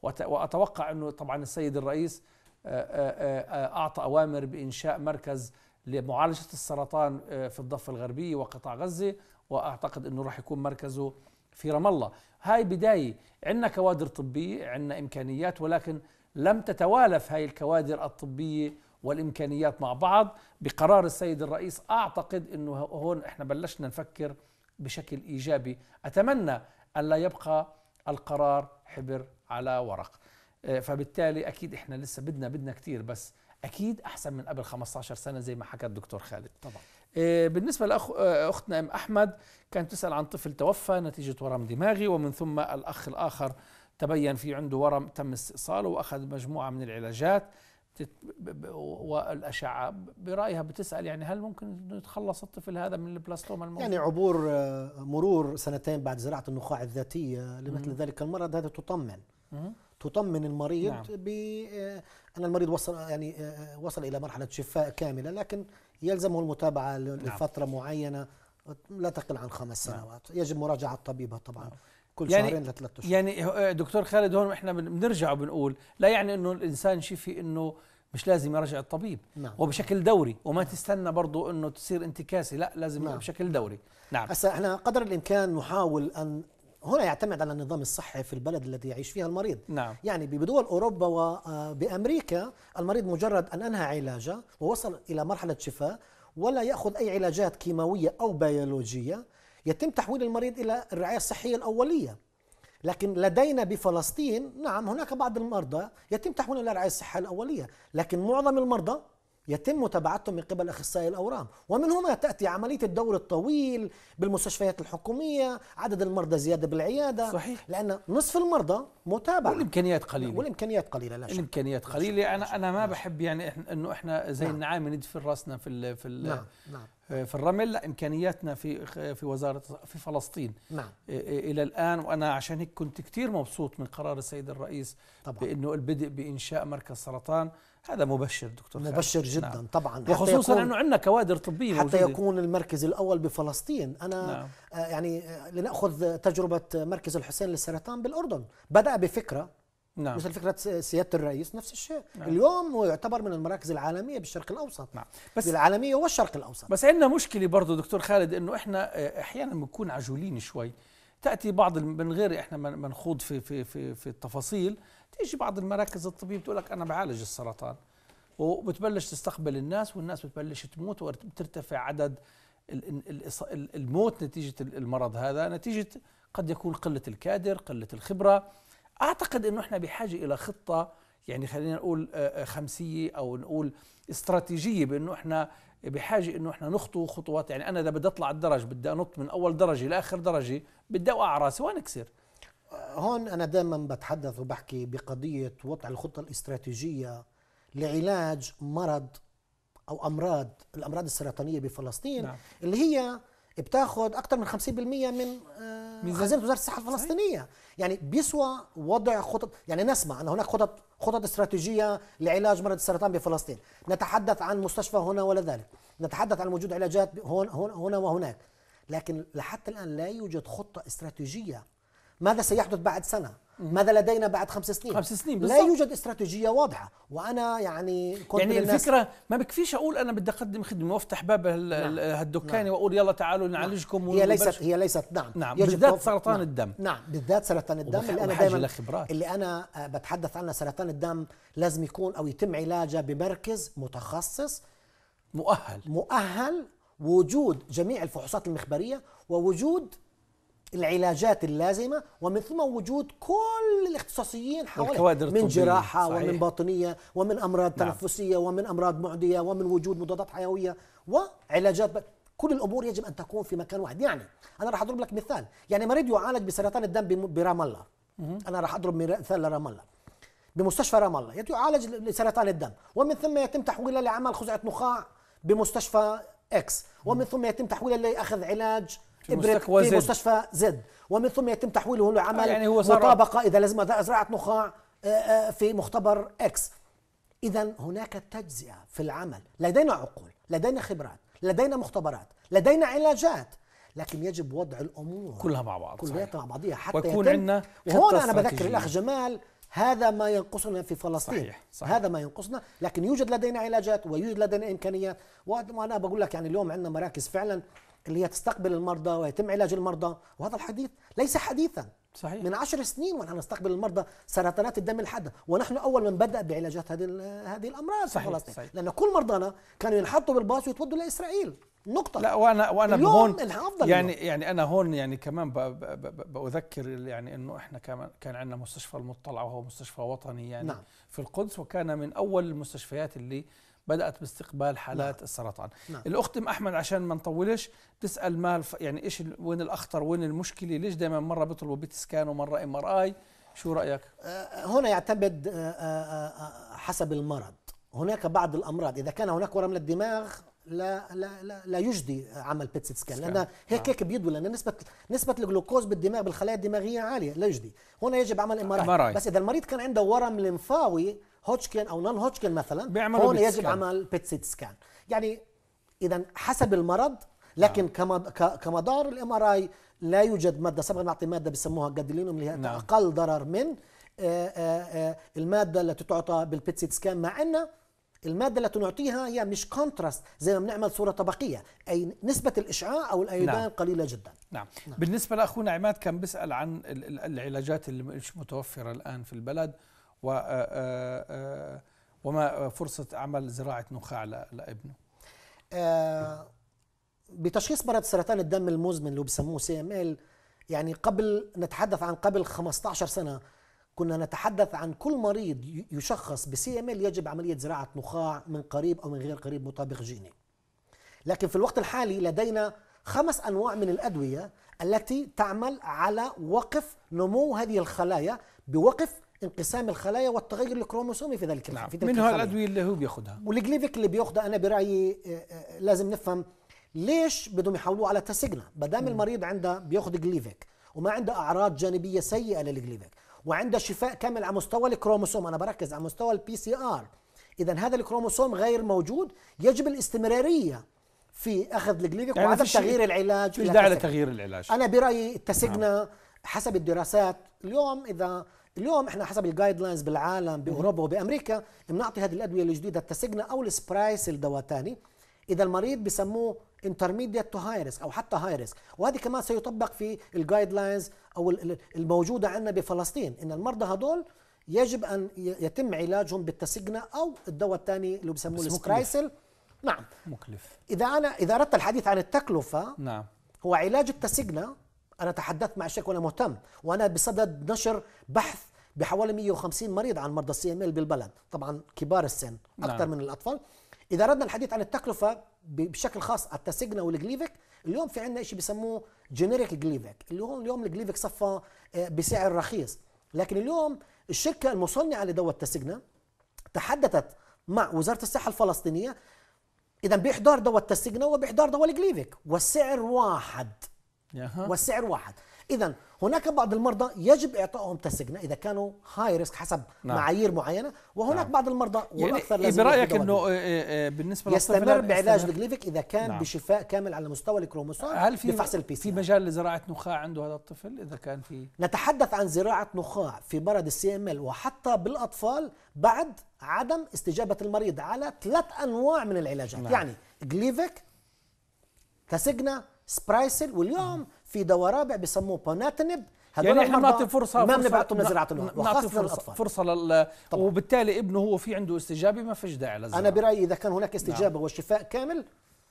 واتوقع انه طبعا السيد الرئيس اعطى اوامر بانشاء مركز لمعالجه السرطان في الضفه الغربيه وقطاع غزه واعتقد انه راح يكون مركزه في رام الله هاي بداية عندنا كوادر طبية عندنا إمكانيات ولكن لم تتوالف هاي الكوادر الطبية والإمكانيات مع بعض بقرار السيد الرئيس أعتقد أنه هون إحنا بلشنا نفكر بشكل إيجابي أتمنى أن لا يبقى القرار حبر على ورق آه، فبالتالي أكيد إحنا لسه بدنا بدنا كتير بس أكيد أحسن من قبل 15 سنة زي ما حكى الدكتور خالد طبعا آه، بالنسبة لأختنا آه، أم أحمد كانت تسأل عن طفل توفى نتيجة ورم دماغي ومن ثم الأخ الآخر تبين في عنده ورم تم استئصاله وأخذ مجموعة من العلاجات والأشعة برأيها بتسأل يعني هل ممكن يتخلص الطفل هذا من البلاستوما الموجود؟ يعني عبور آه، مرور سنتين بعد زراعة النخاع الذاتية لمثل ذلك المرض هذا تطمن تطمن المريض نعم. ب أن المريض وصل يعني وصل إلى مرحلة شفاء كاملة لكن يلزمه المتابعة نعم. لفترة نعم. معينة لا تقل عن خمس نعم. سنوات نعم. يجب مراجعة طبيبها طبعا نعم. كل يعني شهرين لثلاث اشهر يعني آه، دكتور خالد هون احنا بنرجع وبنقول لا يعني انه الانسان شفي انه مش لازم يراجع الطبيب نعم. وبشكل دوري وما نعم. تستنى برضه انه تصير انتكاسي لا لازم نعم. بشكل دوري نعم هسه احنا قدر الامكان نحاول ان هنا يعتمد على النظام الصحي في البلد الذي يعيش فيها المريض نعم. يعني بدول أوروبا وبأمريكا آه، المريض مجرد أن أنهى علاجه ووصل إلى مرحلة شفاء ولا يأخذ أي علاجات كيماوية أو بيولوجية يتم تحويل المريض إلى الرعاية الصحية الأولية لكن لدينا بفلسطين نعم هناك بعض المرضى يتم تحويلهم إلى الرعاية الصحية الأولية لكن معظم المرضى يتم متابعتهم من قبل اخصائي الاورام ومن هنا تاتي عمليه الدور الطويل بالمستشفيات الحكوميه عدد المرضى زياده بالعياده صحيح لان نصف المرضى متابعه والامكانيات قليله والامكانيات قليله لا شك الامكانيات قليله انا انا ما بحب يعني إحنا انه احنا زي نعم. النعامه ندفن راسنا في الـ في الـ نعم. نعم. آه، في الرمل لا امكانياتنا في في وزاره في فلسطين نعم. آه، آه، الى الان وانا عشان هيك كنت كثير مبسوط من قرار السيد الرئيس طبعا. بانه البدء بانشاء مركز سرطان هذا مبشر دكتور مبشر خالد. جدا نعم. طبعا وخصوصا انه عندنا كوادر طبيه حتى موجودة. يكون المركز الاول بفلسطين انا نعم. آه، يعني آه، لناخذ تجربه مركز الحسين للسرطان بالاردن بدا بفكره نعم. مثل فكرة سيادة الرئيس نفس الشيء نعم. اليوم هو يعتبر من المراكز العالمية بالشرق الأوسط نعم. بس العالمية والشرق الأوسط بس عندنا مشكلة برضه دكتور خالد أنه إحنا آه، أحيانا بنكون عجولين شوي تأتي بعض من غير إحنا ما نخوض في, في, في, في التفاصيل تيجي بعض المراكز الطبيه بتقول لك انا بعالج السرطان وبتبلش تستقبل الناس والناس بتبلش تموت وبترتفع عدد الموت نتيجه المرض هذا نتيجه قد يكون قله الكادر قله الخبره اعتقد انه احنا بحاجه الى خطه يعني خلينا نقول آه، آه، خمسيه او نقول استراتيجيه بانه احنا بحاجه انه احنا نخطو خطوات يعني انا اذا بدي اطلع الدرج بدي انط من اول درجه لاخر درجه بدي اوقع راسي وانكسر هون أنا دائما بتحدث وبحكي بقضية وضع الخطة الاستراتيجية لعلاج مرض أو أمراض الأمراض السرطانية بفلسطين نعم. اللي هي بتاخذ اكثر من 50% من آه، من خزينه وزاره الصحه الفلسطينيه يعني بيسوى وضع خطط يعني نسمع ان هناك خطط خطط استراتيجيه لعلاج مرض السرطان بفلسطين نتحدث عن مستشفى هنا ولا ذلك نتحدث عن وجود علاجات هون هنا وهناك لكن لحتى الان لا يوجد خطه استراتيجيه ماذا سيحدث بعد سنة ماذا لدينا بعد خمس سنين خمس سنين بالزبط. لا يوجد استراتيجية واضحة وأنا يعني كنت يعني الفكرة ما بكفيش أقول أنا بدي أقدم خدمة وأفتح باب نعم. هالدكان نعم. وأقول يلا تعالوا نعم. نعالجكم نعم. هي ليست هي ليست نعم نعم بالذات سرطان نعم. الدم نعم بالذات سرطان الدم اللي أنا دائما اللي أنا آه، بتحدث عنه سرطان الدم لازم يكون أو يتم علاجه بمركز متخصص مؤهل مؤهل وجود جميع الفحوصات المخبرية ووجود العلاجات اللازمة ومن ثم وجود كل الاختصاصيين حوالي من جراحة صحيح. ومن باطنية ومن أمراض نعم. تنفسية ومن أمراض معدية ومن وجود مضادات حيوية وعلاجات كل الأمور يجب أن تكون في مكان واحد يعني أنا راح أضرب لك مثال يعني مريض يعالج بسرطان الدم برام الله أنا راح أضرب مثال لرام الله بمستشفى رام الله يعالج لسرطان الدم ومن ثم يتم تحويله لعمل خزعة نخاع بمستشفى اكس ومن ثم يتم تحويله لاخذ علاج في مستشفى, في مستشفى زد ومن ثم يتم تحويله لعمل يعني هو مطابقة إذا لازم زراعة نخاع آه، آه، في مختبر إكس إذا هناك تجزئة في العمل لدينا عقول لدينا خبرات لدينا مختبرات لدينا علاجات لكن يجب وضع الامور كلها مع بعض كلها مع بعضها حتى ويكون عندنا وهنا انا بذكر الاخ جمال هذا ما ينقصنا في فلسطين صحيح. صحيح. هذا ما ينقصنا لكن يوجد لدينا علاجات ويوجد لدينا امكانيات وانا بقول لك يعني اليوم عندنا مراكز فعلا اللي هي تستقبل المرضى ويتم علاج المرضى وهذا الحديث ليس حديثا صحيح من عشر سنين ونحن نستقبل المرضى سرطانات الدم الحاده ونحن اول من بدا بعلاجات هذه هذه الامراض صحيح, فلسطين صحيح. لان كل مرضانا كانوا ينحطوا بالباص ويتودوا لاسرائيل نقطة لا وانا وانا هون يعني اليوم. يعني انا هون يعني كمان باذكر يعني انه احنا كمان كان عندنا مستشفى المطلع وهو مستشفى وطني يعني نعم. في القدس وكان من اول المستشفيات اللي بدات باستقبال حالات نعم. السرطان نعم. الاخت ام احمد عشان ما نطولش تسال ما الف... يعني ايش ال... وين الاخطر وين المشكله ليش دائما مره بيطلبوا بيت سكان ومره ام ار اي شو رايك أه، أه، هنا يعتمد أه، حسب المرض هناك بعض الامراض اذا كان هناك ورم للدماغ لا لا لا, لا يجدي عمل بيت سكان, سكان لان هيك نعم. هيك بيدوا لان نسبه نسبه الجلوكوز بالدماغ بالخلايا الدماغيه عاليه لا يجدي هنا يجب عمل ام ار اي بس اذا المريض كان عنده ورم لمفاوي هوتشكن او نون هوتشكن مثلا بيعملوا هون يجب سكان. عمل بيت سيت سكان يعني اذا حسب المرض لكن نعم. كمدار الام ار اي لا يوجد ماده سبق نعطي ماده بسموها جادلينوم اللي هي نعم. اقل ضرر من آه، آه، آه، الماده التي تعطى بالبيت سيت سكان مع ان الماده التي نعطيها هي مش كونتراست زي ما بنعمل صوره طبقيه اي نسبه الاشعاع او الايودان نعم. قليله جدا نعم. نعم بالنسبه لاخونا عماد كان بيسال عن العلاجات اللي مش متوفره الان في البلد و آه، آه، آه، وما فرصة عمل زراعة نخاع لابنه بتشخيص مرض سرطان الدم المزمن اللي بسموه سي ام ال يعني قبل نتحدث عن قبل 15 سنة كنا نتحدث عن كل مريض يشخص بسي ام ال يجب عملية زراعة نخاع من قريب أو من غير قريب مطابق جيني لكن في الوقت الحالي لدينا خمس أنواع من الأدوية التي تعمل على وقف نمو هذه الخلايا بوقف انقسام الخلايا والتغير الكروموسومي في ذلك نعم. في ذلك منها الادويه اللي هو بياخذها والجليفيك اللي بياخذها انا برايي آه، آه، لازم نفهم ليش بدهم يحولوه على تاسيجنا ما دام المريض عنده بياخذ جليفيك وما عنده اعراض جانبيه سيئه للجليفيك وعنده شفاء كامل على مستوى الكروموسوم انا بركز على مستوى البي سي ار اذا هذا الكروموسوم غير موجود يجب الاستمراريه في اخذ الجليفيك يعني وعدم تغيير العلاج في داعي لتغيير العلاج انا برايي التسجنا نعم. حسب الدراسات اليوم اذا اليوم احنا حسب الجايد لاينز بالعالم باوروبا وبامريكا بنعطي هذه الادويه الجديده التسجنا او السبرايسل ثاني اذا المريض بسموه انترميديت تو هاي ريسك او حتى هاي ريسك وهذه كمان سيطبق في الجايد لاينز او الموجوده عندنا بفلسطين ان المرضى هدول يجب ان يتم علاجهم بالتسجنا او الدواء الثاني اللي بسموه السبرايسل نعم مكلف اذا انا اذا اردت الحديث عن التكلفه نعم هو علاج التسجنا انا تحدثت مع الشيخ وانا مهتم وانا بصدد نشر بحث بحوالي 150 مريض عن مرضى السي ام ال بالبلد طبعا كبار السن نعم. اكثر نعم. من الاطفال اذا اردنا الحديث عن التكلفه بشكل خاص التاسيجنا والجليفك اليوم في عندنا شيء بسموه جينيريك جليفك هو اليوم الجليفك صفى آه، بسعر رخيص لكن اليوم الشركه المصنعه لدواء التاسيجنا تحدثت مع وزاره الصحه الفلسطينيه اذا بيحضر دواء التاسيجنا وبيحضر دواء الجليفك والسعر واحد والسعر واحد اذا هناك بعض المرضى يجب اعطائهم تسجنا اذا كانوا هاي ريسك حسب نعم. معايير معينه وهناك نعم. بعض المرضى والاكثر يعني إيه برايك انه إيه، إيه، بالنسبه يستمر بعلاج الجليفيك اذا كان نعم. بشفاء كامل على مستوى الكروموسوم هل في بفحص البي في مجال لزراعه نخاع عنده هذا الطفل اذا كان في نتحدث عن زراعه نخاع في مرض السي ام ال وحتى بالاطفال بعد عدم استجابه المريض على ثلاث انواع من العلاجات نعم. يعني جليفيك تسجنا سبرايسل واليوم في دواء رابع بسموه بوناتنب يعني احنا بنعطي فرصه ما بنبعتهم لزراعه الوحده بنعطي فرصه للأطفال. فرصه لل وبالتالي ابنه هو في عنده استجابه ما فيش داعي للزراعه انا برايي اذا كان هناك استجابه نعم. وشفاء كامل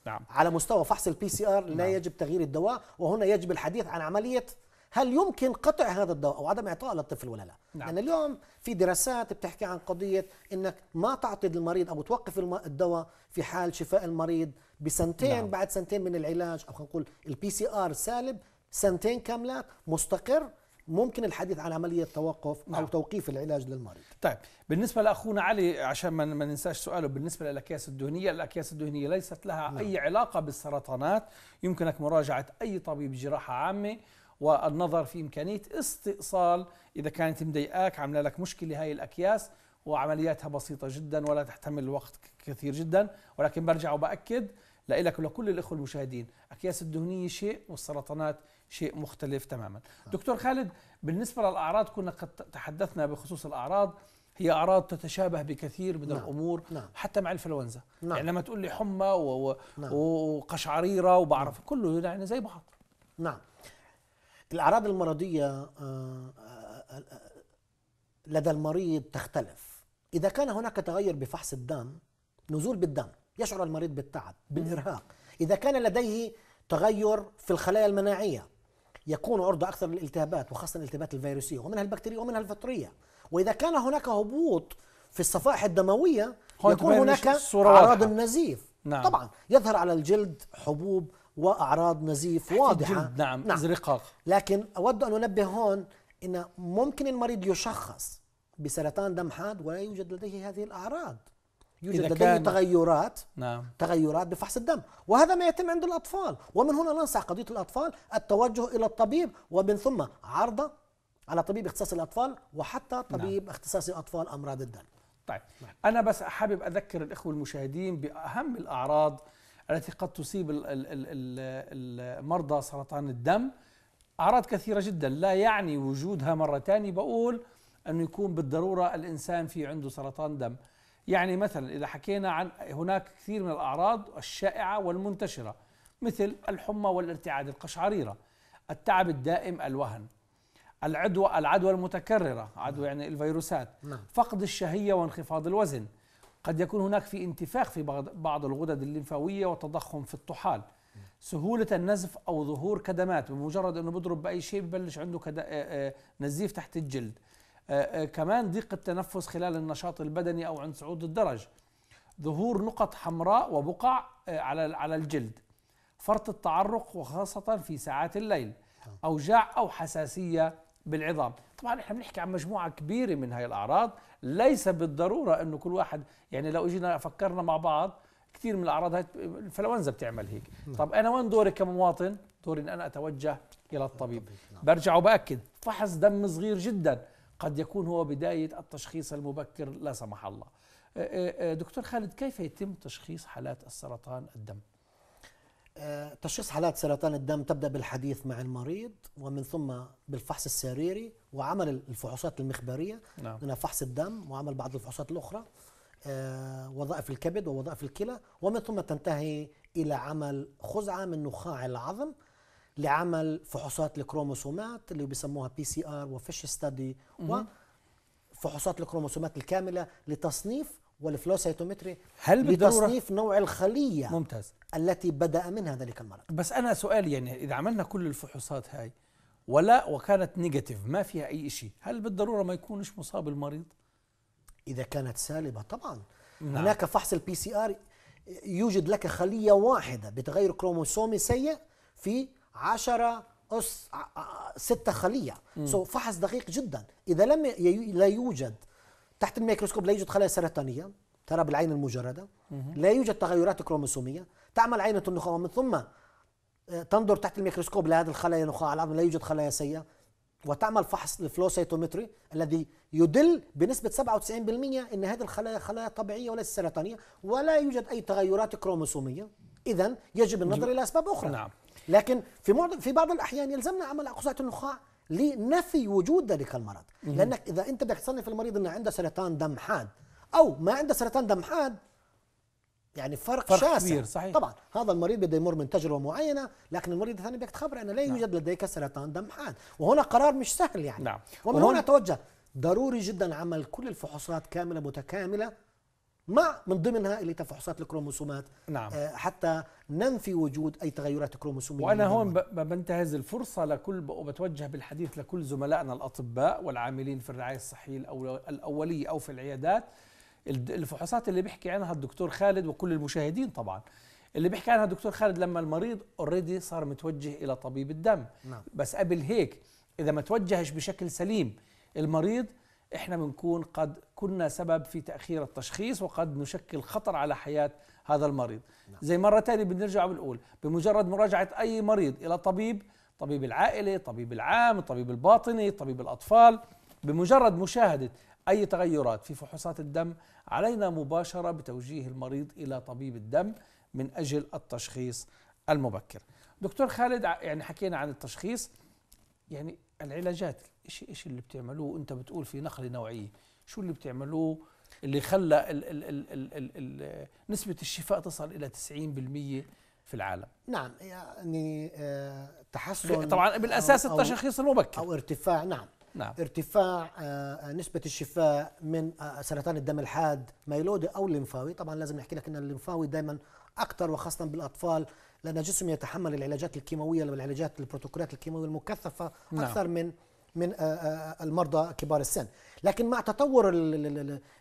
نعم. على مستوى فحص البي سي ار لا نعم. يجب تغيير الدواء وهنا يجب الحديث عن عمليه هل يمكن قطع هذا الدواء او عدم اعطائه للطفل ولا لا نعم. لان اليوم في دراسات بتحكي عن قضيه انك ما تعطي للمريض او توقف الدواء في حال شفاء المريض بسنتين نعم. بعد سنتين من العلاج او خلينا نقول البي سي ار سالب سنتين كاملات مستقر ممكن الحديث عن عملية توقف نعم. أو توقيف العلاج للمريض طيب بالنسبة لأخونا علي عشان ما ننساش سؤاله بالنسبة للأكياس الدهنية الأكياس الدهنية ليست لها نعم. أي علاقة بالسرطانات يمكنك مراجعة أي طبيب جراحة عامة والنظر في إمكانية استئصال إذا كانت مضايقاك عاملة لك مشكلة هاي الأكياس وعملياتها بسيطة جدا ولا تحتمل الوقت كثير جدا ولكن برجع وبأكد لإلك ولكل الإخوة المشاهدين أكياس الدهنية شيء والسرطانات شيء مختلف تماما دكتور خالد بالنسبة للأعراض كنا قد تحدثنا بخصوص الأعراض هي اعراض تتشابه بكثير من نعم. الامور نعم. حتى مع الانفلونزا نعم. يعني لما تقول لي حمى و... نعم. وقشعريره وبعرف نعم. كله يعني زي بعض نعم الأعراض المرضية آه، آه، آه، لدى المريض تختلف إذا كان هناك تغير بفحص الدم نزول بالدم يشعر المريض بالتعب بالإرهاق إذا كان لديه تغير في الخلايا المناعية يكون عرضة أكثر للالتهابات وخاصة الالتهابات الفيروسية ومنها البكتيرية ومنها الفطرية وإذا كان هناك هبوط في الصفائح الدموية يكون هناك أعراض النزيف نعم. طبعا يظهر على الجلد حبوب واعراض نزيف واضحه نعم, نعم ازرقاق لكن اود ان انبه هون ان ممكن المريض يشخص بسرطان دم حاد ولا يوجد لديه هذه الاعراض يوجد لديه كان... تغيرات نعم. تغيرات بفحص الدم وهذا ما يتم عند الأطفال ومن هنا ننصح قضية الأطفال التوجه إلى الطبيب ومن ثم عرضه على طبيب اختصاصي الأطفال وحتى نعم. طبيب نعم. اختصاصي أطفال أمراض الدم طيب نعم. أنا بس حابب أذكر الإخوة المشاهدين بأهم الأعراض التي قد تصيب مرضى سرطان الدم أعراض كثيرة جدا لا يعني وجودها مرة ثانية بقول أنه يكون بالضرورة الإنسان في عنده سرطان دم يعني مثلا إذا حكينا عن هناك كثير من الأعراض الشائعة والمنتشرة مثل الحمى والارتعاد القشعريرة التعب الدائم الوهن العدوى العدوى المتكررة عدوى يعني الفيروسات نعم. فقد الشهية وانخفاض الوزن قد يكون هناك في انتفاخ في بعض الغدد الليمفاوية وتضخم في الطحال سهولة النزف أو ظهور كدمات بمجرد أنه بضرب بأي شيء ببلش عنده آه، آه، نزيف تحت الجلد آه، كمان ضيق التنفس خلال النشاط البدني أو عند صعود الدرج ظهور نقط حمراء وبقع على على الجلد فرط التعرق وخاصة في ساعات الليل نعم. أوجاع أو حساسية بالعظام طبعا احنا بنحكي عن مجموعه كبيره من هاي الاعراض ليس بالضروره انه كل واحد يعني لو اجينا فكرنا مع بعض كثير من الاعراض هاي الانفلونزا بتعمل هيك نعم. طب انا وين دوري كمواطن دوري ان انا اتوجه الى الطبيب نعم. برجع وباكد فحص دم صغير جدا قد يكون هو بدايه التشخيص المبكر لا سمح الله دكتور خالد كيف يتم تشخيص حالات السرطان الدم آه، تشخيص حالات سرطان الدم تبدا بالحديث مع المريض ومن ثم بالفحص السريري وعمل الفحوصات المخبريه نعم. منها فحص الدم وعمل بعض الفحوصات الاخرى آه، وظائف الكبد ووظائف الكلى ومن ثم تنتهي الى عمل خزعه من نخاع العظم لعمل فحوصات الكروموسومات اللي بيسموها بي سي ار وفيش ستادي وفحوصات الكروموسومات الكامله لتصنيف والفلوسيتومتري هيتومتري هل لتصنيف نوع الخلية ممتاز التي بدأ منها ذلك المرض بس أنا سؤالي يعني إذا عملنا كل الفحوصات هاي ولا وكانت نيجاتيف ما فيها أي شيء هل بالضرورة ما يكونش مصاب المريض؟ إذا كانت سالبة طبعا نعم. هناك فحص البي سي آر يوجد لك خلية واحدة بتغير كروموسومي سيء في عشرة أس ستة خلية سو so فحص دقيق جدا إذا لم لا يوجد تحت الميكروسكوب لا يوجد خلايا سرطانيه ترى بالعين المجرده لا يوجد تغيرات كروموسوميه تعمل عينه النخاع ومن ثم آه، تنظر تحت الميكروسكوب لهذه الخلايا نخاع العظم لا يوجد خلايا سيئه وتعمل فحص الفلوسيتومتري الذي يدل بنسبة 97% أن هذه الخلايا خلايا طبيعية وليس سرطانية ولا يوجد أي تغيرات كروموسومية إذا يجب النظر إلى أسباب أخرى نعم. لكن في في بعض الأحيان يلزمنا عمل أقصاء النخاع لنفي وجود ذلك المرض لانك اذا انت بدك تصنف المريض انه عنده سرطان دم حاد او ما عنده سرطان دم حاد يعني فرق, فرق شاسع كبير صحيح. طبعا هذا المريض بده يمر من تجربه معينه لكن المريض الثاني بدك تخبره انه لا نعم. يوجد لديك سرطان دم حاد وهنا قرار مش سهل يعني نعم. ومن وهون... هنا اتوجه ضروري جدا عمل كل الفحوصات كامله متكامله مع من ضمنها اللي تفحصات الكروموسومات نعم. آه، حتى ننفي وجود اي تغيرات كروموسوميه وانا هون بنتهز الفرصه لكل وبتوجه بالحديث لكل زملائنا الاطباء والعاملين في الرعايه الصحيه الاوليه او في العيادات الفحوصات اللي بيحكي عنها الدكتور خالد وكل المشاهدين طبعا اللي بيحكي عنها الدكتور خالد لما المريض اوريدي صار متوجه الى طبيب الدم نعم. بس قبل هيك اذا ما توجهش بشكل سليم المريض احنا بنكون قد كنا سبب في تاخير التشخيص وقد نشكل خطر على حياه هذا المريض نعم. زي مره ثانيه بنرجع بنقول بمجرد مراجعه اي مريض الى طبيب طبيب العائله طبيب العام طبيب الباطني طبيب الاطفال بمجرد مشاهده اي تغيرات في فحوصات الدم علينا مباشره بتوجيه المريض الى طبيب الدم من اجل التشخيص المبكر دكتور خالد يعني حكينا عن التشخيص يعني العلاجات ايش ايش اللي بتعملوه انت بتقول في نخله نوعيه شو اللي بتعملوه اللي خلى الـ الـ الـ الـ الـ الـ نسبه الشفاء تصل الى 90% في العالم نعم يعني آه، تحسن طبعا بالاساس التشخيص المبكر او ارتفاع نعم نعم ارتفاع آه، نسبة الشفاء من آه، سرطان الدم الحاد ميلودي أو الليمفاوي طبعا لازم نحكي لك أن الليمفاوي دائما أكثر وخاصة بالأطفال لأن جسم يتحمل العلاجات الكيماوية والعلاجات البروتوكولات الكيماوية المكثفة نعم. أكثر من من آه، آه، آه، المرضى كبار السن لكن مع تطور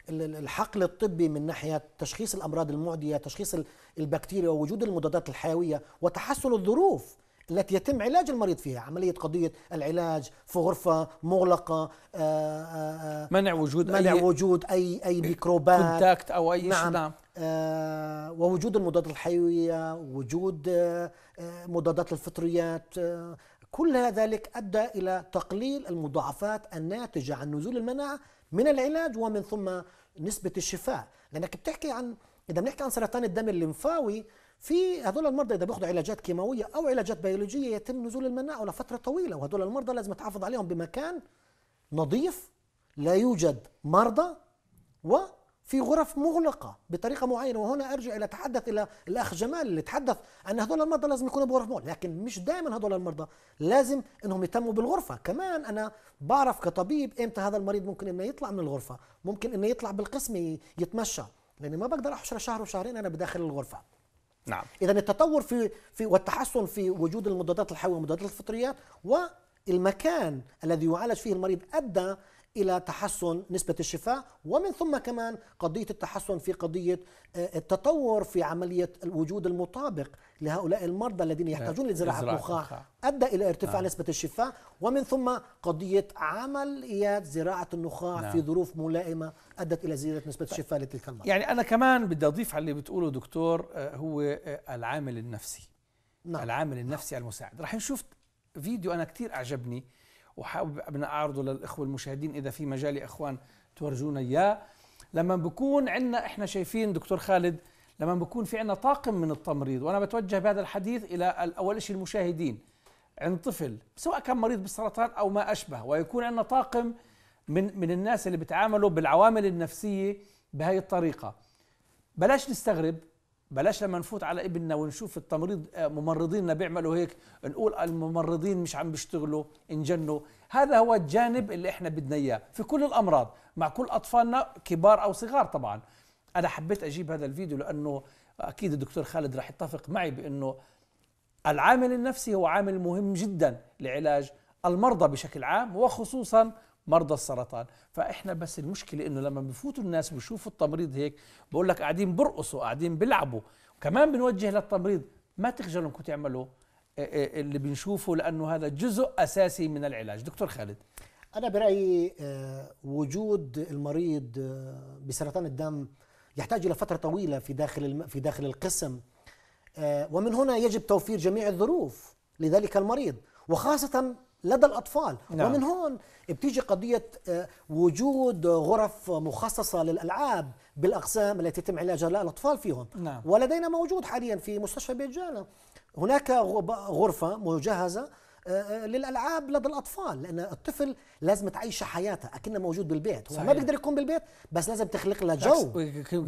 الحقل الطبي من ناحيه تشخيص الامراض المعديه تشخيص البكتيريا ووجود المضادات الحيويه وتحسن الظروف التي يتم علاج المريض فيها عملية قضية العلاج في غرفة مغلقة منع وجود منع أي وجود أي أي ميكروبات كونتاكت أو أي نعم, نعم. ووجود المضادات الحيوية وجود مضادات الفطريات كل ذلك أدى إلى تقليل المضاعفات الناتجة عن نزول المناعة من العلاج ومن ثم نسبة الشفاء لأنك بتحكي عن إذا بنحكي عن سرطان الدم الليمفاوي في هذول المرضى اذا بياخذوا علاجات كيماويه او علاجات بيولوجيه يتم نزول المناعه لفتره طويله وهذول المرضى لازم تحافظ عليهم بمكان نظيف لا يوجد مرضى و في غرف مغلقة بطريقة معينة وهنا أرجع إلى تحدث إلى الأخ جمال اللي تحدث أن هذول المرضى لازم يكونوا بغرف مغلقة لكن مش دائما هذول المرضى لازم أنهم يهتموا بالغرفة كمان أنا بعرف كطبيب إمتى هذا المريض ممكن أنه يطلع من الغرفة ممكن أنه يطلع بالقسم يتمشى لأني ما بقدر أحشر شهر وشهرين أنا بداخل الغرفة نعم إذا التطور في في والتحسن في وجود المضادات الحيوية ومضادات الفطريات والمكان الذي يعالج فيه المريض أدى إلى تحسن نسبة الشفاء ومن ثم كمان قضية التحسن في قضية آه، التطور في عملية الوجود المطابق لهؤلاء المرضى الذين يحتاجون لزراعة مخاخ أدى إلى ارتفاع نعم. نسبة الشفاء ومن ثم قضية عمليات زراعة النخاع نعم. في ظروف ملائمة أدت إلى زيادة نسبة الشفاء لتلك المرضى يعني أنا كمان بدي أضيف على اللي بتقوله دكتور آه، هو آه، العامل النفسي نعم. العامل نعم. النفسي نعم. المساعد رح نشوف فيديو أنا كثير أعجبني وحابب ابن أعرضه للإخوة المشاهدين إذا في مجال يا إخوان تورجونا إياه لما بكون عندنا إحنا شايفين دكتور خالد لما بكون في عندنا طاقم من التمريض وأنا بتوجه بهذا الحديث إلى أول شيء المشاهدين عند طفل سواء كان مريض بالسرطان أو ما أشبه ويكون عندنا طاقم من من الناس اللي بتعاملوا بالعوامل النفسيه بهي الطريقه بلاش نستغرب بلاش لما نفوت على ابننا ونشوف التمريض آه، ممرضيننا بيعملوا هيك نقول الممرضين مش عم بيشتغلوا انجنوا هذا هو الجانب اللي احنا بدنا اياه في كل الامراض مع كل اطفالنا كبار او صغار طبعا انا حبيت اجيب هذا الفيديو لانه اكيد الدكتور خالد راح يتفق معي بانه العامل النفسي هو عامل مهم جدا لعلاج المرضى بشكل عام وخصوصا مرضى السرطان فاحنا بس المشكله انه لما بفوتوا الناس بشوفوا التمريض هيك بقول لك قاعدين برقصوا قاعدين بيلعبوا كمان بنوجه للتمريض ما تخجلوا انكم تعملوا آه، آه، اللي بنشوفه لانه هذا جزء اساسي من العلاج دكتور خالد انا برايي آه، وجود المريض بسرطان الدم يحتاج الى فتره طويله في داخل في داخل القسم ومن هنا يجب توفير جميع الظروف لذلك المريض وخاصه لدى الأطفال نعم. ومن هون بتيجي قضية آه، وجود غرف مخصصة للألعاب بالأقسام التي يتم علاج الأطفال فيهم نعم. ولدينا موجود حاليا في مستشفى بيت جانا هناك غرفة مجهزة آه، آه، للالعاب لدى الاطفال لان الطفل لازم تعيش حياته اكنه موجود بالبيت هو صحيح. ما بيقدر يكون بالبيت بس لازم تخلق له جو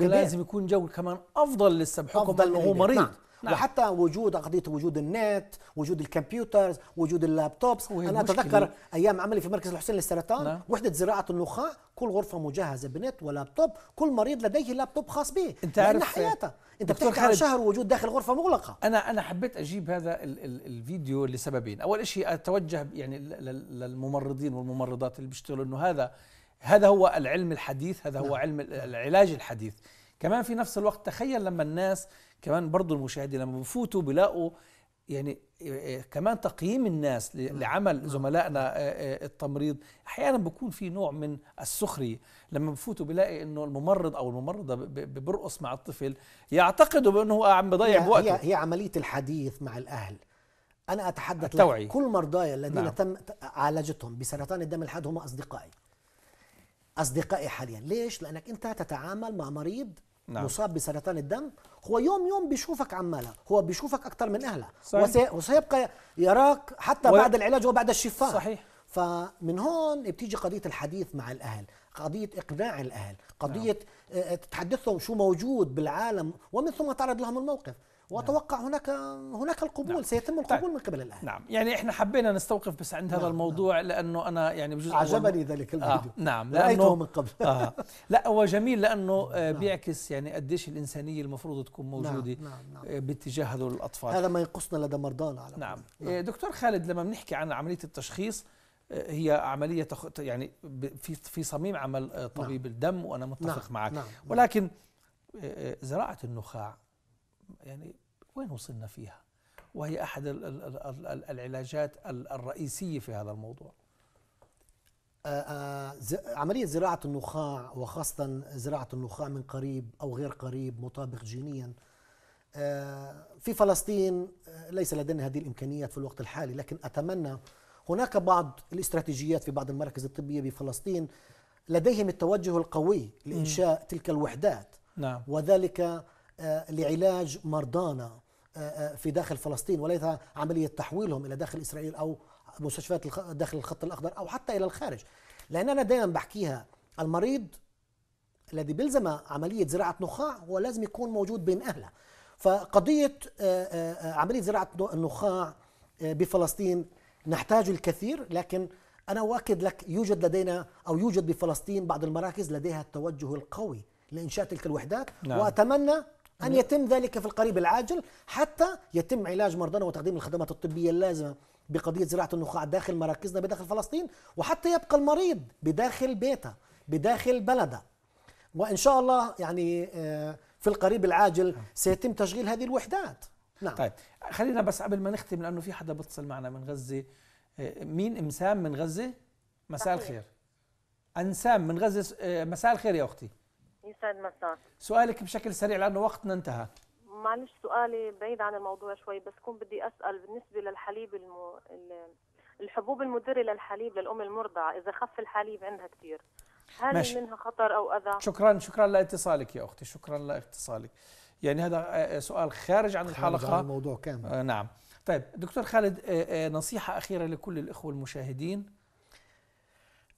لازم يكون جو كمان افضل لسه بحكم انه هو مريض نعم. نعم. وحتى وجود قضيه وجود النت وجود الكمبيوترز وجود اللابتوبس انا اتذكر ايام عملي في مركز الحسين للسرطان نعم. وحده زراعه النخاع كل غرفه مجهزه بنت ولابتوب كل مريض لديه لابتوب خاص به انت عارف حياته انت بتحكي عن شهر وجود داخل غرفه مغلقه انا انا حبيت اجيب هذا الـ الـ الفيديو لسببين اول شيء اتوجه يعني للممرضين والممرضات اللي بيشتغلوا انه هذا هذا هو العلم الحديث هذا هو نعم. علم العلاج الحديث كمان في نفس الوقت تخيل لما الناس كمان برضو المشاهدين لما بفوتوا بلاقوا يعني آه، آه، كمان تقييم الناس نعم. لعمل نعم. زملائنا آه، التمريض احيانا بكون في نوع من السخريه لما بفوتوا بلاقي انه الممرض او الممرضه بيرقص مع الطفل يعتقدوا بانه هو عم بضيع وقته هي, هي عمليه الحديث مع الاهل انا اتحدث التوعي. كل مرضاي الذين نعم. تم عالجتهم بسرطان الدم الحاد هم اصدقائي اصدقائي حاليا ليش لانك انت تتعامل مع مريض نعم. مصاب بسرطان الدم هو يوم يوم بيشوفك عمالها هو بيشوفك اكثر من اهله صحيح. وسيبقى يراك حتى و... بعد العلاج وبعد الشفاء صحيح فمن هون بتيجي قضيه الحديث مع الاهل قضية إقناع الأهل قضية نعم. آه، آه، تحدثهم شو موجود بالعالم ومن ثم تعرض لهم الموقف واتوقع نعم. هناك هناك القبول نعم. سيتم طيب. القبول طيب. من قبل الاهل نعم يعني احنا حبينا نستوقف بس عند نعم. هذا نعم. الموضوع نعم. لانه انا يعني بجوز عجبني ذلك آه، الفيديو آه. نعم رايته من قبل آه. لا هو جميل لانه نعم. بيعكس يعني قديش الانسانيه المفروض تكون نعم، موجوده نعم. نعم. نعم. باتجاه هذول الاطفال هذا ما ينقصنا لدى مرضانا على نعم. نعم دكتور خالد لما بنحكي عن عمليه التشخيص هي عمليه تخ... يعني في في صميم عمل آه، نعم. طبيب نعم. الدم وانا متفق نعم. معك نعم. نعم. ولكن آه، آه، زراعه النخاع يعني وين وصلنا فيها وهي احد العلاجات الرئيسيه في هذا الموضوع عملية زراعة النخاع وخاصة زراعة النخاع من قريب أو غير قريب مطابق جينيا في فلسطين ليس لدينا هذه الإمكانيات في الوقت الحالي لكن أتمنى هناك بعض الاستراتيجيات في بعض المراكز الطبية بفلسطين لديهم التوجه القوي لإنشاء م. تلك الوحدات نعم. وذلك آه، لعلاج مرضانا آه، آه، في داخل فلسطين وليس عملية تحويلهم إلى داخل إسرائيل أو مستشفيات داخل الخط الأخضر أو حتى إلى الخارج لأن أنا دائما بحكيها المريض الذي بيلزم عملية زراعة نخاع هو لازم يكون موجود بين أهله فقضية عملية زراعة النخاع بفلسطين نحتاج الكثير لكن أنا أؤكد لك يوجد لدينا أو يوجد بفلسطين بعض المراكز لديها التوجه القوي لإنشاء تلك الوحدات نعم. وأتمنى أن نعم. يتم ذلك في القريب العاجل حتى يتم علاج مرضانا وتقديم الخدمات الطبية اللازمة بقضية زراعة النخاع داخل مراكزنا بداخل فلسطين وحتى يبقى المريض بداخل بيته بداخل بلده وإن شاء الله يعني آه، في القريب العاجل سيتم تشغيل هذه الوحدات نعم. طيب خلينا بس قبل ما نختم لانه في حدا بتصل معنا من غزه آه، مين امسام من غزه مساء الخير انسام من غزه آه، مساء الخير يا اختي يسعد مساك سؤالك بشكل سريع لانه وقتنا انتهى معلش سؤالي بعيد عن الموضوع شوي بس كون بدي اسال بالنسبه للحليب المو... الحبوب المدره للحليب للام المرضعه اذا خف الحليب عندها كثير هل ماشي. منها خطر او اذى شكرا شكرا لاتصالك يا اختي شكرا لاتصالك يعني هذا آه، آه، سؤال خارج عن الحلقه خارج عن الموضوع كامل آه نعم طيب دكتور خالد آه آه نصيحه اخيره لكل الاخوه المشاهدين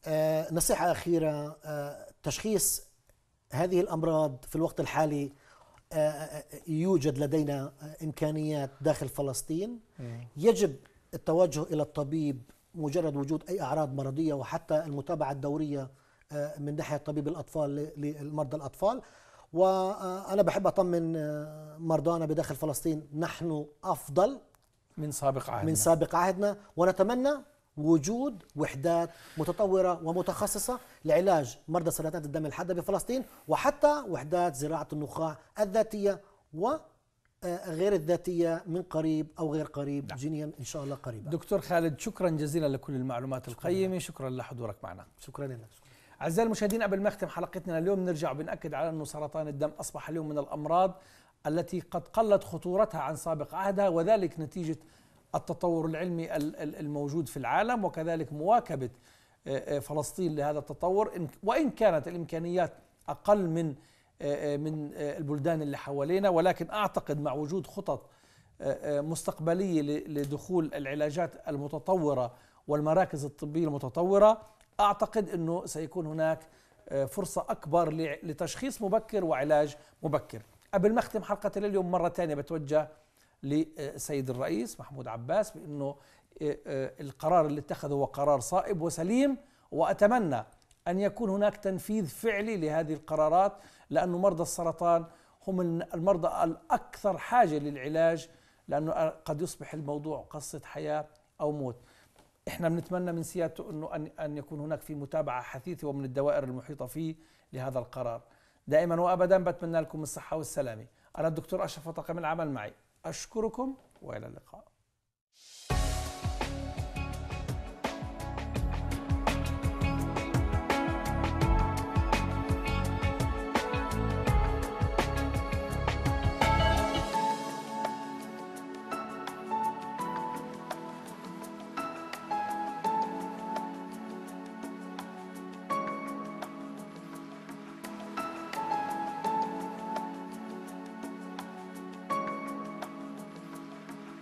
آه نصيحه اخيره آه تشخيص هذه الامراض في الوقت الحالي آه, آه، يوجد لدينا امكانيات داخل فلسطين يجب التوجه الى الطبيب مجرد وجود اي اعراض مرضيه وحتى المتابعه الدوريه من ناحيه طبيب الاطفال لمرضى الاطفال وانا بحب اطمن آه، مرضانا بداخل فلسطين نحن افضل من سابق عهدنا من سابق عهدنا ونتمنى وجود وحدات متطورة ومتخصصة لعلاج مرضى سرطان الدم الحاد بفلسطين وحتى وحدات زراعة النخاع الذاتية و آه، غير الذاتية من قريب أو غير قريب لا. نعم. جينيا إن شاء الله قريبا دكتور خالد شكرا جزيلا لكل المعلومات القيمة شكرا لحضورك معنا شكرا لك شكرا. أعزائي المشاهدين قبل ما أختم حلقتنا اليوم نرجع بنأكد على أنه سرطان الدم أصبح اليوم من الأمراض التي قد قلت خطورتها عن سابق عهدها وذلك نتيجة التطور العلمي الموجود في العالم وكذلك مواكبة آه، آه، فلسطين لهذا التطور وإن كانت الإمكانيات أقل من آه، من البلدان اللي حوالينا ولكن أعتقد مع وجود خطط مستقبلية لدخول العلاجات المتطورة والمراكز الطبية المتطورة اعتقد انه سيكون هناك آه، فرصه اكبر لتشخيص مبكر وعلاج مبكر قبل ما اختم حلقه اليوم مره ثانيه بتوجه لسيد الرئيس محمود عباس بانه آه، آه، القرار اللي اتخذه هو قرار صائب وسليم واتمنى ان يكون هناك تنفيذ فعلي لهذه القرارات لانه مرضى السرطان هم المرضى الاكثر حاجه للعلاج لانه قد يصبح الموضوع قصه حياه او موت احنا بنتمنى من سيادته انه ان ان يكون هناك في متابعه حثيثه ومن الدوائر المحيطه فيه لهذا القرار. دائما وابدا بتمنى لكم الصحه والسلامه. انا الدكتور اشرف وطاقم العمل معي. اشكركم والى اللقاء.